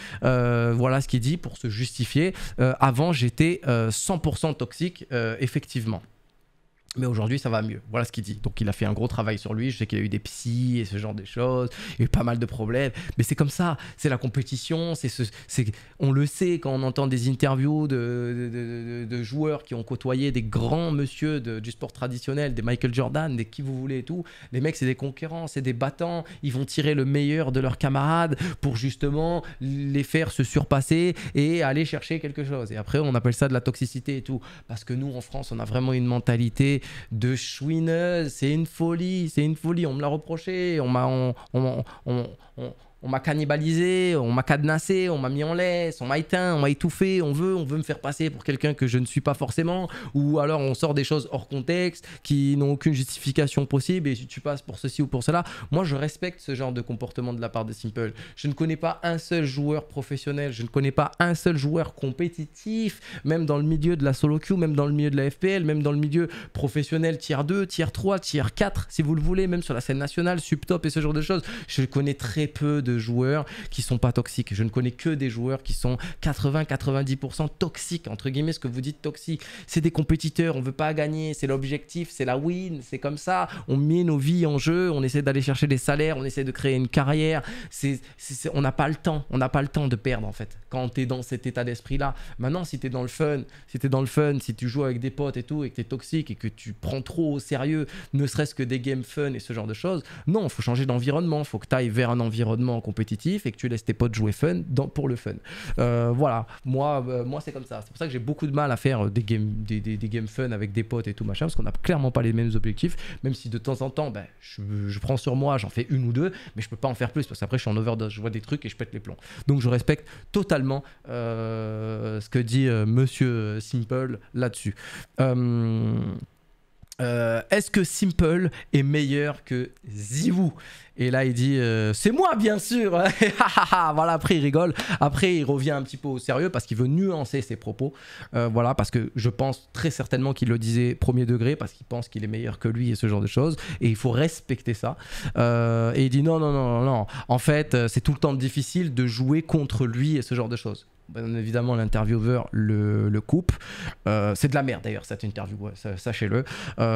Euh, voilà ce qu'il dit pour se justifier. Euh, avant, j'étais 100% euh, toxique, effectivement mais aujourd'hui, ça va mieux. Voilà ce qu'il dit. Donc, il a fait un gros travail sur lui. Je sais qu'il a eu des psys et ce genre de choses. Il y a eu pas mal de problèmes. Mais c'est comme ça. C'est la compétition. C'est ce, on le sait quand on entend des interviews de, de, de joueurs qui ont côtoyé des grands monsieur du sport traditionnel, des Michael Jordan, des qui vous voulez et tout. Les mecs, c'est des conquérants, c'est des battants. Ils vont tirer le meilleur de leurs camarades pour justement les faire se surpasser et aller chercher quelque chose. Et après, on appelle ça de la toxicité et tout. Parce que nous, en France, on a vraiment une mentalité de chouineuse, c'est une folie, c'est une folie, on me l'a reproché, on m'a... On, on, on, on m'a cannibalisé, on m'a cadenassé, on m'a mis en laisse, on m'a éteint, on m'a étouffé, on veut, on veut me faire passer pour quelqu'un que je ne suis pas forcément, ou alors on sort des choses hors contexte qui n'ont aucune justification possible et si tu passes pour ceci ou pour cela. Moi, je respecte ce genre de comportement de la part de Simple. Je ne connais pas un seul joueur professionnel, je ne connais pas un seul joueur compétitif, même dans le milieu de la solo queue, même dans le milieu de la FPL, même dans le milieu professionnel tier 2, tier 3, tier 4, si vous le voulez, même sur la scène nationale, sub top et ce genre de choses. Je connais très peu de joueurs qui sont pas toxiques. Je ne connais que des joueurs qui sont 80-90% toxiques, entre guillemets, ce que vous dites toxique. C'est des compétiteurs, on veut pas gagner, c'est l'objectif, c'est la win, c'est comme ça. On met nos vies en jeu, on essaie d'aller chercher des salaires, on essaie de créer une carrière. C'est, on n'a pas le temps, on n'a pas le temps de perdre en fait. Quand tu es dans cet état d'esprit-là, maintenant si tu es dans le fun, si tu es dans le fun, si tu joues avec des potes et tout, et que tu es toxique et que tu prends trop au sérieux, ne serait-ce que des games fun et ce genre de choses, non, faut changer d'environnement, faut que tu ailles vers un environnement compétitif et que tu laisses tes potes jouer fun dans, pour le fun. Euh, voilà, moi, euh, moi c'est comme ça. C'est pour ça que j'ai beaucoup de mal à faire euh, des games, des, fun avec des potes et tout machin, parce qu'on n'a clairement pas les mêmes objectifs, même si de temps en temps, ben, je, prends sur moi, j'en fais une ou deux, mais je peux pas en faire plus, parce qu'après je suis en overdose, je vois des trucs et je pète les plombs. Donc je respecte totalement ce que dit Monsieur Simple là-dessus. Est-ce que Simple est meilleur que Zivou et là, il dit euh, C'est moi, bien sûr Voilà, après, il rigole. Après, il revient un petit peu au sérieux parce qu'il veut nuancer ses propos. Euh, voilà, parce que je pense très certainement qu'il le disait premier degré parce qu'il pense qu'il est meilleur que lui et ce genre de choses. Et il faut respecter ça. Euh, et il dit Non, non, non, non. En fait, c'est tout le temps difficile de jouer contre lui et ce genre de choses. évidemment, l'intervieweur le, coupe. c'est de la merde d'ailleurs, cette interview, sachez-le.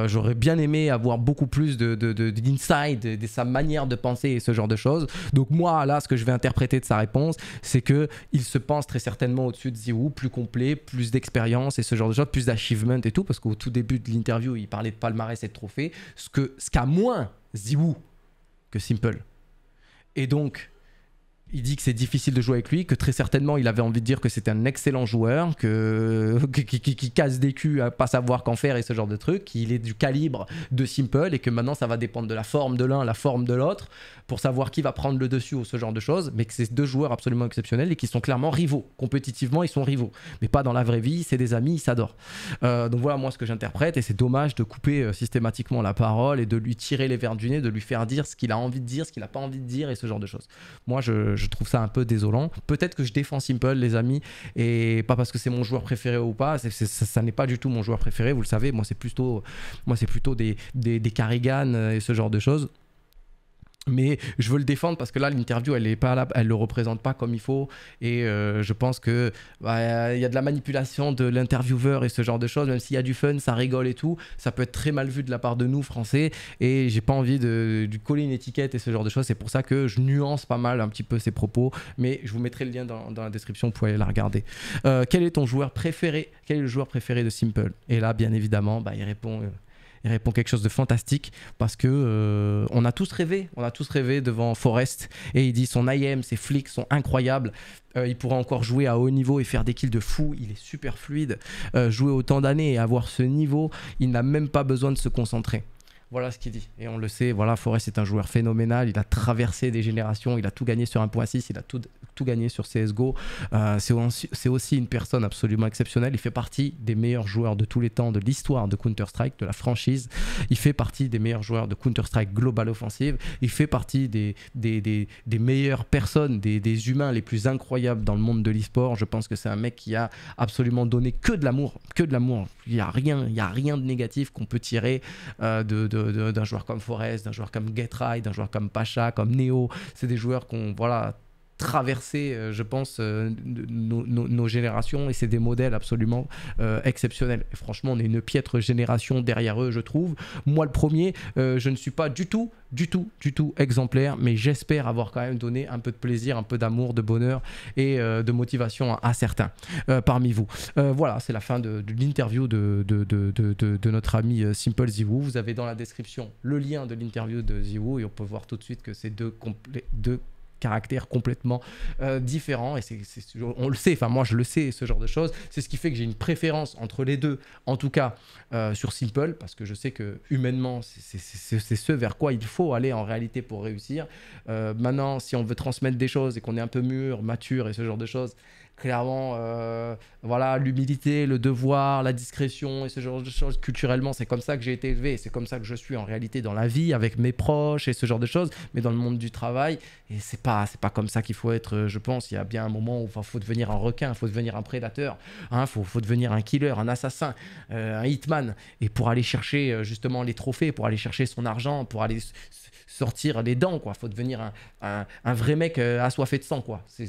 J'aurais bien aimé avoir beaucoup plus de, de, de, de sa manière de penser et ce genre de choses. Donc moi, là, ce que je vais interpréter de sa réponse, c'est que il se pense très certainement au-dessus de Ziwoo, plus complet, plus d'expérience et ce genre de choses, plus d'achievement et tout, parce qu'au tout début de l'interview, il parlait de palmarès et de trophées, ce qu'a ce moins Ziwoo que Simple. Et donc, il dit que c'est difficile de jouer avec lui, que très certainement il avait envie de dire que c'était un excellent joueur, que qui, casse des culs à pas savoir qu'en faire et ce genre de truc, qu'il est du calibre de Simple et que maintenant ça va dépendre de la forme de l'un, la forme de l'autre pour savoir qui va prendre le dessus ou ce genre de choses, mais que c'est deux joueurs absolument exceptionnels et qui sont clairement rivaux compétitivement, ils sont rivaux, mais pas dans la vraie vie, c'est des amis, ils s'adorent. Euh, donc voilà moi ce que j'interprète et c'est dommage de couper euh, systématiquement la parole et de lui tirer les verres du nez, de lui faire dire ce qu'il a envie de dire, ce qu'il n'a pas envie de dire et ce genre de choses. Moi je je trouve ça un peu désolant. Peut-être que je défends Simple, les amis, et pas parce que c'est mon joueur préféré ou pas. ça, n'est pas du tout mon joueur préféré, vous le savez. Moi, c'est plutôt, moi, c'est plutôt des, des, euh, et ce genre de choses mais je veux le défendre parce que là l'interview elle est pas là, elle le représente pas comme il faut et euh, je pense que bah, il y a de la manipulation de l'intervieweur et ce genre de choses même s'il y a du fun ça rigole et tout ça peut être très mal vu de la part de nous français et j'ai pas envie de, coller une étiquette et ce genre de choses c'est pour ça que je nuance pas mal un petit peu ses propos mais je vous mettrai le lien dans, la description pour aller la regarder euh, quel est ton joueur préféré quel est le joueur préféré de Simple et là bien évidemment bah, il répond euh, répond quelque chose de fantastique parce que euh, on a tous rêvé, on a tous rêvé devant Forest et il dit son IM, ses flics sont incroyables. Euh, il pourra encore jouer à haut niveau et faire des kills de fou. Il est super fluide. Euh, jouer autant d'années et avoir ce niveau, il n'a même pas besoin de se concentrer. Voilà ce qu'il dit. Et on le sait, voilà, Forest est un joueur phénoménal. Il a traversé des générations. Il a tout gagné sur 1.6. Il a tout, tout gagné sur CSGO. Euh, c'est aussi une personne absolument exceptionnelle. Il fait partie des meilleurs joueurs de tous les temps de l'histoire de Counter-Strike, de la franchise. Il fait partie des meilleurs joueurs de Counter-Strike Global Offensive. Il fait partie des, des, meilleures personnes, des, humains les plus incroyables dans le monde de l'esport, Je pense que c'est un mec qui a absolument donné que de l'amour. Que de l'amour. Il n'y a, rien, il y a rien de négatif qu'on peut tirer euh, de d'un joueur comme Forest, d'un joueur comme Getride, d'un joueur comme Pacha, comme Neo. C'est des joueurs qu'on voilà traverser, euh, je pense, euh, nos, générations et c'est des modèles absolument euh, exceptionnels. franchement, on est une piètre génération derrière eux, je trouve. Moi, le premier, je ne suis pas du tout, du tout, du tout exemplaire, mais j'espère avoir quand même donné un peu de plaisir, un peu d'amour, de bonheur et de motivation à, certains parmi vous. voilà, c'est la fin de, l'interview de, de, de, notre ami Simple Ziwoo. Vous avez dans la description le lien de l'interview de Ziwoo et on peut voir tout de suite que c'est deux, deux caractère complètement euh, différent. Et c'est, on le sait, enfin moi je le sais, ce genre de choses. C'est ce qui fait que j'ai une préférence entre les deux, en tout cas euh, sur Simple, parce que je sais que humainement, c'est, ce vers quoi il faut aller en réalité pour réussir. Euh, maintenant, si on veut transmettre des choses et qu'on est un peu mûr, mature et ce genre de choses, clairement, euh, voilà, l'humilité, le devoir, la discrétion et ce genre de choses. Culturellement, c'est comme ça que j'ai été élevé. C'est comme ça que je suis en réalité dans la vie, avec mes proches et ce genre de choses. Mais dans le monde du travail, et c'est pas, c'est pas comme ça qu'il faut être, euh, je pense. Il y a bien un moment où il faut devenir un requin, il faut devenir un prédateur, il hein, faut, faut, devenir un killer, un assassin, euh, un hitman. Et pour aller chercher justement les trophées, pour aller chercher son argent, pour aller sortir les dents, quoi. Faut devenir un, un, vrai mec assoiffé de sang, quoi. C'est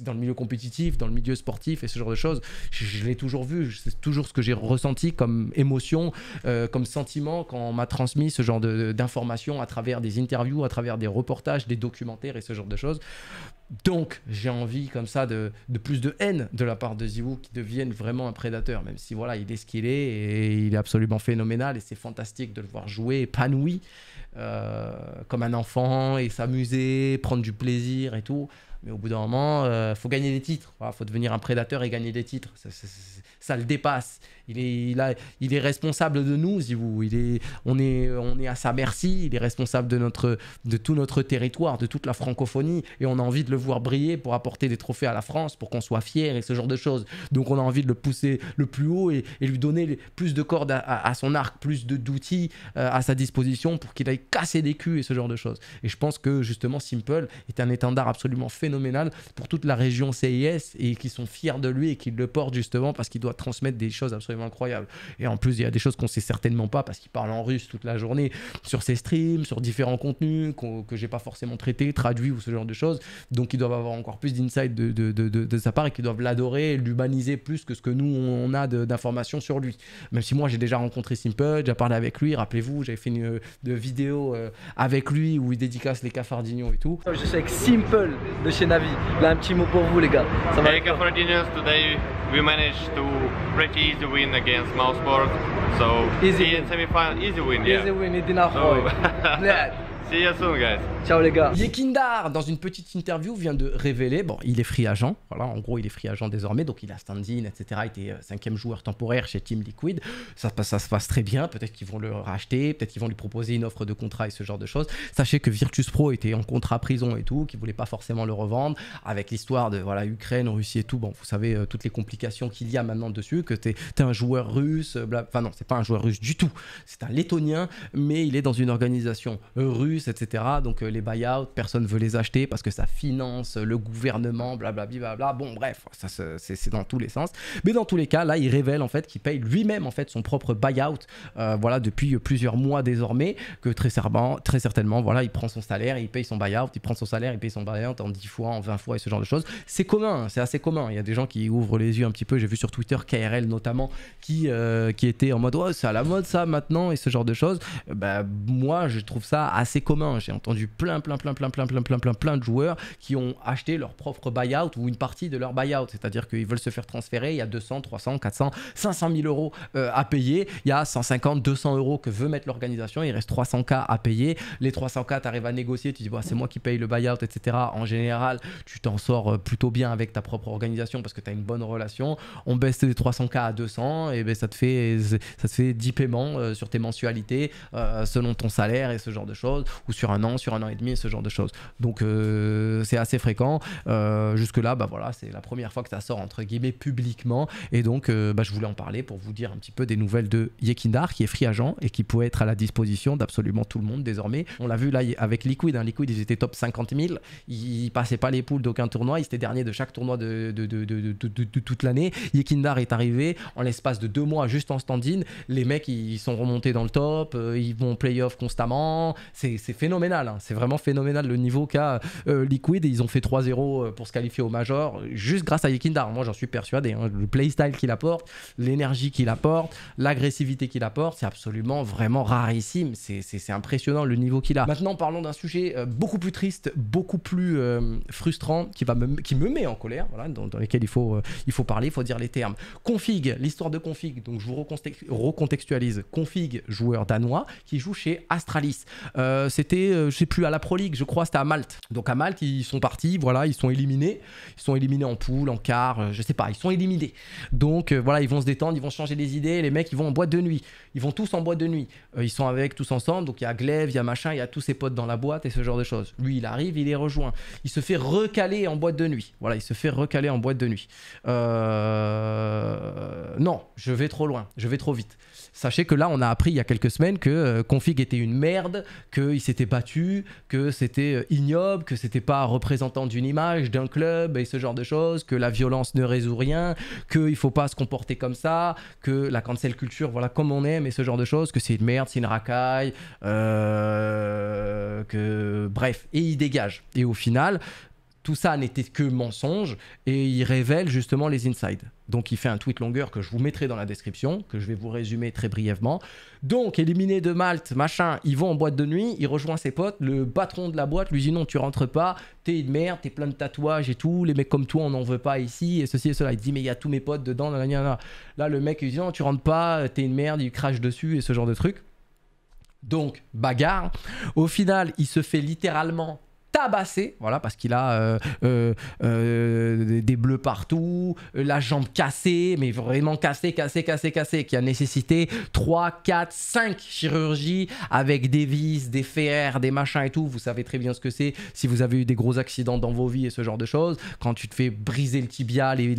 dans le milieu compétitif, dans le milieu sportif et ce genre de choses, je, l'ai toujours vu, c'est toujours ce que j'ai ressenti comme émotion, euh, comme sentiment quand on m'a transmis ce genre d'informations à travers des interviews, à travers des reportages, des documentaires et ce genre de choses. Donc, j'ai envie comme ça de, de, plus de haine de la part de Ziwoo qui devienne vraiment un prédateur, même si voilà, il est ce qu'il est et il est absolument phénoménal et c'est fantastique de le voir jouer épanoui euh, comme un enfant et s'amuser, prendre du plaisir et tout. Mais au bout d'un moment, il euh, faut gagner des titres. Il faut devenir un prédateur et gagner des titres ça le dépasse. Il est, il, il est responsable de nous, si vous. Il est, on, est, on est à sa merci. Il est responsable de, notre, de tout notre territoire, de toute la francophonie. Et on a envie de le voir briller pour apporter des trophées à la France, pour qu'on soit fier et ce genre de choses. Donc on a envie de le pousser le plus haut et, lui donner plus de cordes à, son arc, plus d'outils euh, à sa disposition pour qu'il aille casser des culs et ce genre de choses. Et je pense que justement, Simple est un étendard absolument phénoménal pour toute la région CIS et qui sont fiers de lui et qui le portent justement parce qu'il doit transmettre des choses absolument incroyables. Et en plus, il y a des choses qu'on sait certainement pas parce qu'il parle en russe toute la journée sur ses streams, sur différents contenus que que j'ai pas forcément traité traduit ou ce genre de choses. Donc, ils doivent avoir encore plus d'insight de, de, de, sa part et qu'ils doivent l'adorer, l'humaniser plus que ce que nous, on a d'informations sur lui. Même si moi, j'ai déjà rencontré Simple, j'ai parlé avec lui. Rappelez-vous, j'avais fait une, vidéo euh, avec lui où il dédicace les cafardignons et tout. Je suis avec Simple de chez Navi. Là, un petit mot pour vous, les gars. Ça les cafardignons, today we managed to pretty easy win against Mouseport. So easy in semi-final, easy win. Yeah. Easy win, it did not so. Ciao les gars. Yekindar, dans une petite interview, vient de révéler, bon, il est free agent, voilà, en gros, il est free agent désormais, donc il a stand-in, etc. Il était euh, cinquième joueur temporaire chez Team Liquid. Ça, ça se passe très bien, peut-être qu'ils vont le racheter, peut-être qu'ils vont lui proposer une offre de contrat et ce genre de choses. Sachez que Virtus Pro était en contrat prison et tout, qu'ils voulaient pas forcément le revendre, avec l'histoire de, voilà, Ukraine, Russie et tout, bon, vous savez, euh, toutes les complications qu'il y a maintenant dessus, que t'es es un joueur russe, bla... enfin non, c'est pas un joueur russe du tout, c'est un lettonien, mais il est dans une organisation russe etc. Donc les euh, les buyouts, personne veut les acheter parce que ça finance le gouvernement, blablabla. Bon, bref, ça, c'est dans tous les sens. Mais dans tous les cas, là, il révèle en fait qu'il paye lui-même en fait son propre buyout. Euh, voilà, depuis plusieurs mois désormais, que très certainement, voilà, il prend son salaire, il paye son buyout, il prend son salaire, il paye son buyout en 10 fois, en 20 fois et ce genre de choses. C'est commun, hein, c'est assez commun. Il y a des gens qui ouvrent les yeux un petit peu. J'ai vu sur Twitter KRL notamment qui euh, qui était en mode oh, c'est à la mode ça maintenant et ce genre de choses. Bah, moi, je trouve ça assez commun j'ai entendu plein, plein, plein, plein, plein, plein, plein, plein, plein de joueurs qui ont acheté leur propre buyout ou une partie de leur buyout. C'est-à-dire qu'ils veulent se faire transférer. Il y a 200, 300, 400, 500 000 euros euh, à payer. Il y a 150, 200 euros que veut mettre l'organisation. Il reste 300K à payer. Les 300K, tu arrives à négocier. Tu dis, bah, c'est moi qui paye le buyout, etc. En général, tu t'en sors euh, plutôt bien avec ta propre organisation parce que tu as une bonne relation. On baisse les 300K à 200 et ben, ça, te fait, ça fait 10 paiements euh, sur tes mensualités selon ton salaire et ce genre de choses ou sur un an, sur un an et demi, ce genre de choses. Donc euh, c'est assez fréquent. Euh, jusque-là, bah voilà, c'est la première fois que ça sort entre guillemets publiquement. Et donc euh, bah, je voulais en parler pour vous dire un petit peu des nouvelles de Yekindar qui est free agent et qui pourrait être à la disposition d'absolument tout le monde désormais. On l'a vu là avec Liquid. Hein. Liquid, ils étaient top 50 000. Ils passaient pas les poules d'aucun tournoi. Ils étaient derniers de chaque tournoi de, de, de, de toute l'année. Yekindar est arrivé en l'espace de deux mois juste en stand-in. Les mecs, ils sont remontés dans le top. Ils vont en playoff constamment. C'est c'est phénoménal. Hein. C'est vraiment phénoménal le niveau qu'a euh, Liquid. ils ont fait 3-0 euh, pour se qualifier au Major, juste grâce à Yekindar. Moi, j'en suis persuadé. Hein. Le playstyle qu'il apporte, l'énergie qu'il apporte, l'agressivité qu'il apporte, c'est absolument vraiment rarissime. C'est impressionnant le niveau qu'il a. Maintenant, parlons d'un sujet euh, beaucoup plus triste, beaucoup plus frustrant, qui, va me, qui me met en colère, voilà, dans, lequel il faut, il faut parler, il faut dire les termes. Config, l'histoire de Config. Donc, je vous recontextualise. Config, joueur danois, qui joue chez Astralis c'était, euh, je sais plus, à la Pro League, je crois, c'était à Malte. Donc à Malte, ils sont partis, voilà, ils sont éliminés. Ils sont éliminés en poule, en quart, euh, je sais pas, ils sont éliminés. Donc euh, voilà, ils vont se détendre, ils vont changer les idées. Les mecs, ils vont en boîte de nuit. Ils vont tous en boîte de nuit. ils sont avec, tous ensemble. Donc il y a Glaive, il y a machin, il y a tous ses potes dans la boîte et ce genre de choses. Lui, il arrive, il est rejoint. Il se fait recaler en boîte de nuit. Voilà, il se fait recaler en boîte de nuit. Non, je vais trop loin, je vais trop vite. Sachez que là, on a appris il y a quelques semaines que euh, Config était une merde, qu'il s'était battu, que c'était euh, ignoble, que c'était pas représentant d'une image, d'un club et ce genre de choses, que la violence ne résout rien, qu'il faut pas se comporter comme ça, que la cancel culture, voilà comme on aime et ce genre de choses, que c'est une merde, c'est une racaille, euh, que bref, et il dégage. Et au final, tout ça n'était que mensonge et il révèle justement les insides. Donc il fait un tweet longueur que je vous mettrai dans la description, que je vais vous résumer très brièvement. Donc éliminé de Malte, machin, ils vont en boîte de nuit, il rejoint ses potes, le patron de la boîte lui dit non tu rentres pas, t'es une merde, t'es plein de tatouages et tout, les mecs comme toi on n'en veut pas ici et ceci et cela. Il dit mais il y a tous mes potes dedans, là, là, le mec lui dit non tu rentres pas, t'es une merde, il crache dessus et ce genre de truc. Donc bagarre. Au final il se fait littéralement tabassé, voilà, parce qu'il a euh, euh, euh, des bleus partout, la jambe cassée, mais vraiment cassée, cassée, cassée, cassée, qui a nécessité 3, 4, 5 chirurgies avec des vis, des fers, des machins et tout. Vous savez très bien ce que c'est si vous avez eu des gros accidents dans vos vies et ce genre de choses. Quand tu te fais briser le tibia, les,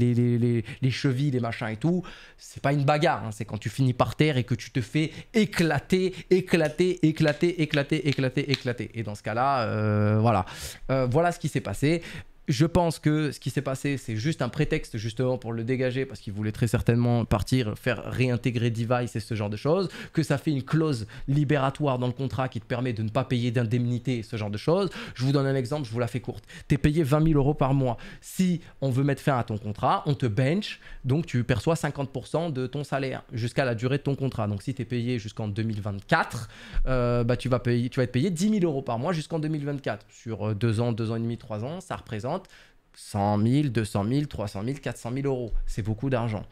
les, chevilles, les machins et tout, c'est pas une bagarre, hein. c'est quand tu finis par terre et que tu te fais éclater, éclater, éclater, éclater, éclater, éclater. Et dans ce cas-là, voilà. Euh, voilà. ce qui s'est passé. Je pense que ce qui s'est passé, c'est juste un prétexte justement pour le dégager parce qu'il voulait très certainement partir, faire réintégrer Device et ce genre de choses, que ça fait une clause libératoire dans le contrat qui te permet de ne pas payer d'indemnité, ce genre de choses. Je vous donne un exemple, je vous la fais courte. Tu es payé 20 000 euros par mois. Si on veut mettre fin à ton contrat, on te bench, donc tu perçois 50% de ton salaire jusqu'à la durée de ton contrat. Donc si tu es payé jusqu'en 2024, euh, bah, tu, vas tu vas être payé 10 000 euros par mois jusqu'en 2024. Sur 2 euh, ans, 2 ans et demi, 3 ans, ça représente 100 000, 200 000, 300 000, 400 000 euros. C'est beaucoup d'argent.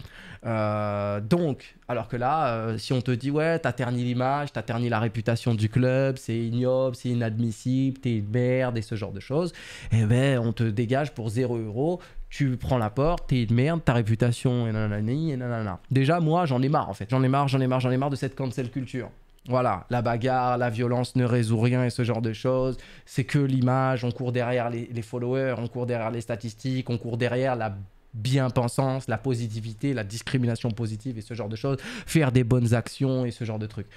Euh, donc, alors que là, euh, si on te dit, ouais, t'as terni l'image, t'as terni la réputation du club, c'est ignoble, c'est inadmissible, t'es une merde et ce genre de choses, eh ben, on te dégage pour 0 euros, tu prends la porte, t'es une merde, ta réputation, et nanana, nanana. Déjà, moi, j'en ai marre, en fait. J'en ai marre, j'en ai marre, j'en ai marre de cette cancel culture. Voilà, la bagarre, la violence ne résout rien et ce genre de choses. C'est que l'image, on court derrière les, followers, on court derrière les statistiques, on court derrière la bien-pensance, la positivité, la discrimination positive et ce genre de choses, faire des bonnes actions et ce genre de trucs.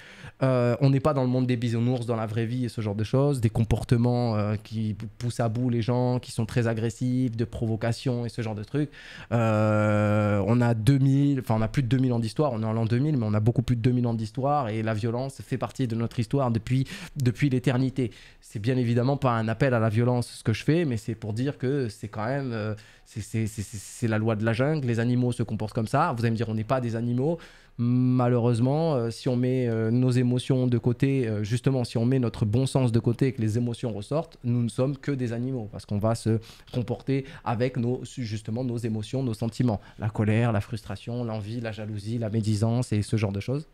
Euh, on n'est pas dans le monde des bisounours dans la vraie vie et ce genre de choses, des comportements euh, qui poussent à bout les gens, qui sont très agressifs, de provocation et ce genre de trucs. Euh, on a 2000, enfin on a plus de 2000 ans d'histoire, on est en l'an 2000, mais on a beaucoup plus de 2000 ans d'histoire et la violence fait partie de notre histoire depuis, depuis l'éternité. C'est bien évidemment pas un appel à la violence ce que je fais, mais c'est pour dire que c'est quand même... c'est c'est la loi de la jungle, les animaux se comportent comme ça. Vous allez me dire, on n'est pas des animaux. Malheureusement, euh, si on met euh, nos émotions de côté, euh, justement, si on met notre bon sens de côté et que les émotions ressortent, nous ne sommes que des animaux parce qu'on va se comporter avec nos, justement nos émotions, nos sentiments. La colère, la frustration, l'envie, la jalousie, la médisance et ce genre de choses.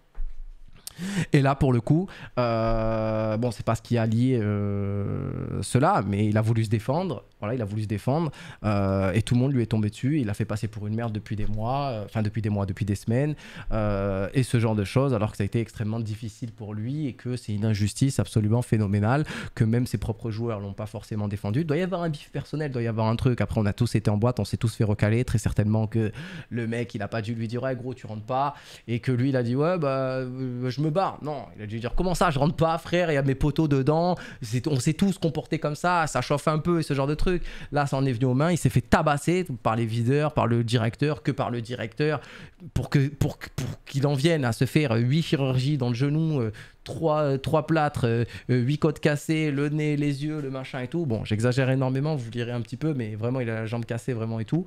Et là, pour le coup, bon, c'est pas ce qui a lié cela, mais il a voulu se défendre il a voulu se défendre euh, et tout le monde lui est tombé dessus. Il l'a fait passer pour une merde depuis des mois, euh, enfin depuis des mois, depuis des semaines euh, et ce genre de choses, alors que ça a été extrêmement difficile pour lui et que c'est une injustice absolument phénoménale que même ses propres joueurs l'ont pas forcément défendu. doit y avoir un bif personnel, doit y avoir un truc. Après, on a tous été en boîte, on s'est tous fait recaler. Très certainement que le mec, il a pas dû lui dire ouais «Eh, gros, tu rentres pas et que lui, il a dit ouais bah je me barre. Non, il a dû dire comment ça, je rentre pas, frère, il y a mes poteaux dedans. On s'est tous comportés comme ça, ça chauffe un peu et ce genre de truc. Là, ça en est venu aux mains. Il s'est fait tabasser par les videurs, par le directeur, que par le directeur, pour que pour, qu'il en vienne à se faire huit chirurgies dans le genou, euh, trois, euh, trois plâtres, euh, huit côtes cassées, le nez, les yeux, le machin et tout. Bon, j'exagère énormément. Vous lirez un petit peu, mais vraiment, il a la jambe cassée, vraiment et tout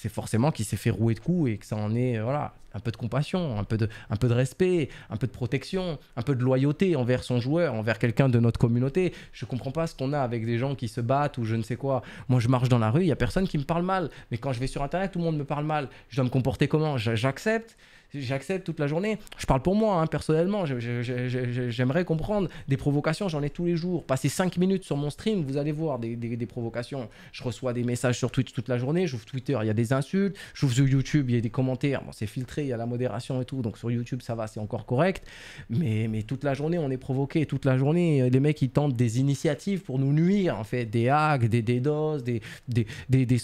c'est forcément qu'il s'est fait rouer de coups et que ça en est euh, voilà un peu de compassion, un peu de, un peu de respect, un peu de protection, un peu de loyauté envers son joueur, envers quelqu'un de notre communauté. Je comprends pas ce qu'on a avec des gens qui se battent ou je ne sais quoi. Moi, je marche dans la rue, il y a personne qui me parle mal, mais quand je vais sur internet, tout le monde me parle mal. Je dois me comporter comment J'accepte j'accepte toute la journée. Je parle pour moi, hein, personnellement. J'aimerais comprendre. Des provocations, j'en ai tous les jours. Passez 5 minutes sur mon stream, vous allez voir des, provocations. Je reçois des messages sur Twitch toute la journée. J'ouvre Twitter, il y a des insultes. J'ouvre YouTube, il y a des commentaires. Bon, c'est filtré, il y a la modération et tout. Donc sur YouTube, ça va, c'est encore correct. Mais, toute la journée, on est provoqué. Toute la journée, les mecs, ils tentent des initiatives pour nous nuire, en fait. Des hacks, des DDoS, des, des, des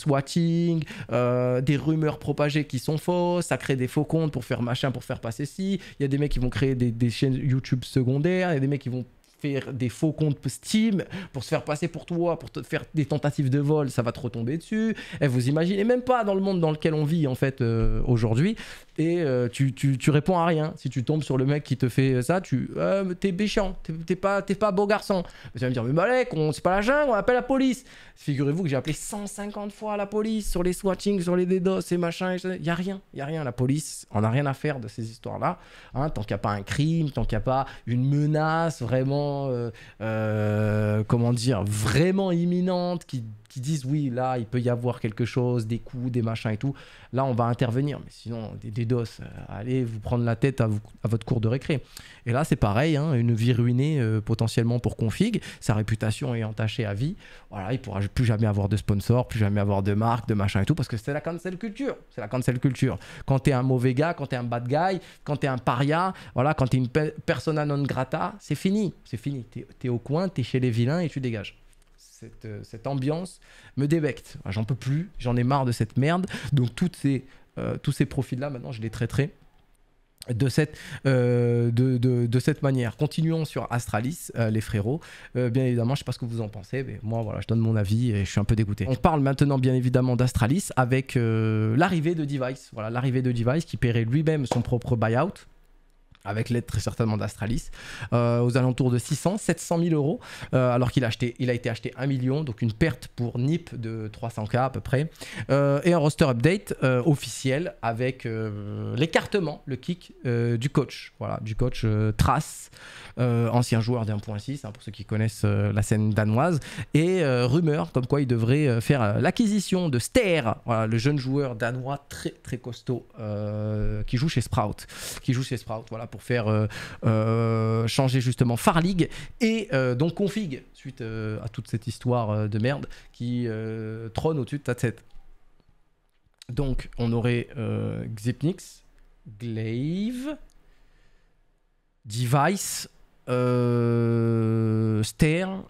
euh, rumeurs propagées qui sont fausses. Ça crée des faux comptes pour faire machin pour faire passer ci. Il y a des mecs qui vont créer des, des chaînes YouTube secondaires. Il y a des mecs qui vont des faux comptes Steam, pour se faire passer pour toi, pour te faire des tentatives de vol, ça va te retomber dessus. Et vous imaginez même pas dans le monde dans lequel on vit en fait euh, aujourd'hui. Et euh, tu, tu, réponds à rien. Si tu tombes sur le mec qui te fait ça, tu euh, t'es méchant, t'es pas, pas beau garçon. Tu vas me dire, mais Malek, c'est pas la jungle, on appelle la police. Figurez-vous que j'ai appelé 150 fois la police sur les swatchings, sur les DDoS et machin. Il y a rien, il y a rien. La police, on a rien à faire de ces histoires-là. Hein. tant qu'il n'y a pas un crime, tant qu'il n'y a pas une menace vraiment euh, euh, comment dire, vraiment imminente, qui qui disent oui, là, il peut y avoir quelque chose, des coups, des machins et tout. Là, on va intervenir. Mais sinon, des, des euh, allez vous prendre la tête à, votre cours de récré. Et là, c'est pareil, hein, une vie ruinée euh, potentiellement pour Config, sa réputation est entachée à vie. Voilà, il pourra plus jamais avoir de sponsor, plus jamais avoir de marques, de machin et tout, parce que c'est la cancel culture. C'est la cancel culture. Quand t'es un mauvais gars, quand t'es un bad guy, quand t'es un paria, voilà, quand t'es une persona non grata, c'est fini. C'est fini. T'es es au coin, t'es chez les vilains et tu dégages. Euh, cette, ambiance me débecte. j'en peux plus, j'en ai marre de cette merde. Donc toutes ces, euh, tous ces profils-là, maintenant, je les traiterai de cette, euh, de, cette manière. Continuons sur Astralis, les frérots. bien évidemment, je sais pas ce que vous en pensez, mais moi, voilà, je donne mon avis et je suis un peu dégoûté. On parle maintenant, bien évidemment, d'Astralis avec l'arrivée de Device. Voilà, l'arrivée de Device qui paierait lui-même son propre buyout avec l'aide très certainement d'Astralis, euh, aux alentours de 600, 700 000 euros, euh, alors qu'il a, a été acheté 1 million, donc une perte pour NIP de 300K à peu près, euh, et un roster update officiel avec l'écartement, le kick du coach, voilà, du coach Trace, ancien joueur d'un 1.6, hein, pour ceux qui connaissent la scène danoise, et rumeur comme quoi il devrait faire l'acquisition de Ster, voilà, le jeune joueur danois très très costaud qui joue chez Sprout, qui joue chez Sprout, voilà faire euh, euh, changer justement Far League et euh, donc Config suite à toute cette histoire de merde qui trône au-dessus de ta tête. Donc on aurait Xipnix, Glaive, Device, euh,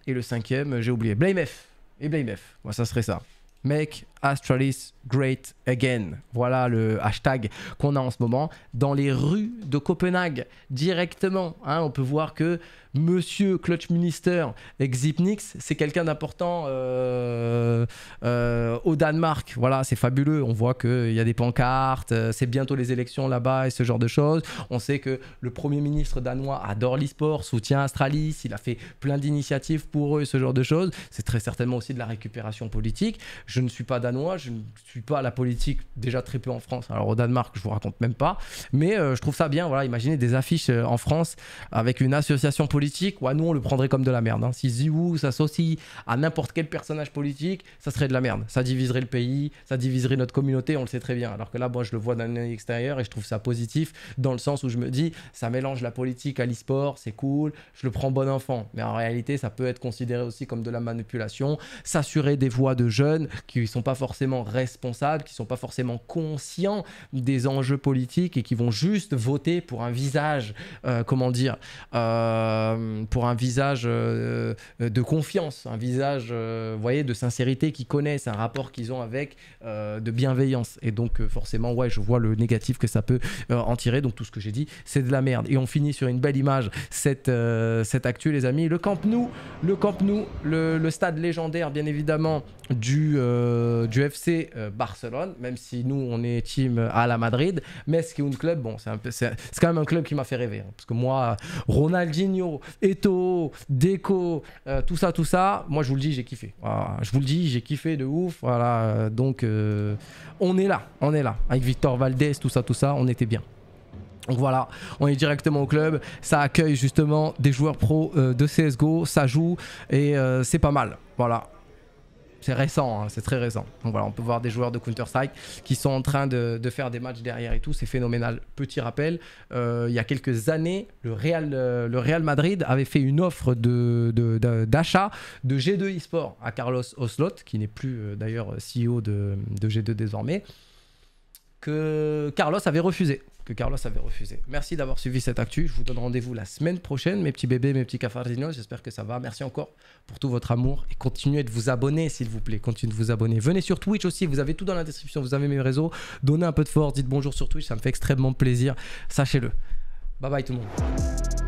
et le cinquième, j'ai oublié, Blamef. Et Blamef, moi ça serait ça. Mec, Astralis Great Again. Voilà le hashtag qu'on a en ce moment dans les rues de Copenhague directement. Hein. on peut voir que Monsieur Clutch Minister Exipnix, c'est quelqu'un d'important euh, euh, au Danemark. Voilà, c'est fabuleux. On voit qu'il y a des pancartes, euh, c'est bientôt les élections là-bas et ce genre de choses. On sait que le Premier ministre danois adore l'e-sport, soutient Astralis, il a fait plein d'initiatives pour eux et ce genre de choses. C'est très certainement aussi de la récupération politique. Je ne suis pas danois moi, Je ne suis pas à la politique, déjà très peu en France. Alors au Danemark, je vous raconte même pas. Mais euh, je trouve ça bien, voilà, imaginez des affiches euh, en France avec une association politique. Ouais, nous, on le prendrait comme de la merde. Hein. Si Ziwu s'associe à n'importe quel personnage politique, ça serait de la merde. Ça diviserait le pays, ça diviserait notre communauté, on le sait très bien. Alors que là, moi, je le vois d'un extérieur et je trouve ça positif dans le sens où je me dis, ça mélange la politique à l'e-sport, c'est cool, je le prends bon enfant. Mais en réalité, ça peut être considéré aussi comme de la manipulation, s'assurer des voix de jeunes qui ne sont pas forcément forcément responsables, qui sont pas forcément conscients des enjeux politiques et qui vont juste voter pour un visage, euh, comment dire, euh, pour un visage euh, de confiance, un visage, voyez, de sincérité qui connaissent, un rapport qu'ils ont avec de bienveillance. Et donc forcément, ouais, je vois le négatif que ça peut en tirer. Donc tout ce que j'ai dit, c'est de la merde. Et on finit sur une belle image cette cette actu, les amis. Le Camp Nou, le Camp Nou, le stade légendaire, bien évidemment, du euh, du FC euh, Barcelone, même si nous, on est team euh, à la Madrid. Mais ce qui est un club, bon, c'est quand même un club qui m'a fait rêver. Hein. parce que moi, Ronaldinho, Eto'o, Deco, tout ça, tout ça, moi, je vous le dis, j'ai kiffé. je vous le dis, j'ai kiffé de ouf. Voilà, donc, on est là, on est là. Avec Victor Valdez, tout ça, tout ça, on était bien. Donc voilà, on est directement au club, ça accueille justement des joueurs pro de CSGO, ça joue et c'est pas mal. Voilà, c'est récent, hein, c'est très récent. Donc voilà, on peut voir des joueurs de Counter-Strike qui sont en train de, faire des matchs derrière et tout, c'est phénoménal. Petit rappel, euh, il y a quelques années, le Real, euh, le Real Madrid avait fait une offre d'achat de, G2 eSport à Carlos Oslot, qui n'est plus euh, d'ailleurs CEO de, de G2 désormais, que Carlos avait refusé que Carlos avait refusé. Merci d'avoir suivi cette actu. Je vous donne rendez-vous la semaine prochaine, mes petits bébés, mes petits cafardinos. J'espère que ça va. Merci encore pour tout votre amour et continuez de vous abonner, s'il vous plaît. Continuez de vous abonner. Venez sur Twitch aussi. Vous avez tout dans la description. Vous avez mes réseaux. Donnez un peu de force. Dites bonjour sur Twitch. Ça me fait extrêmement plaisir. Sachez-le. Bye bye tout le monde.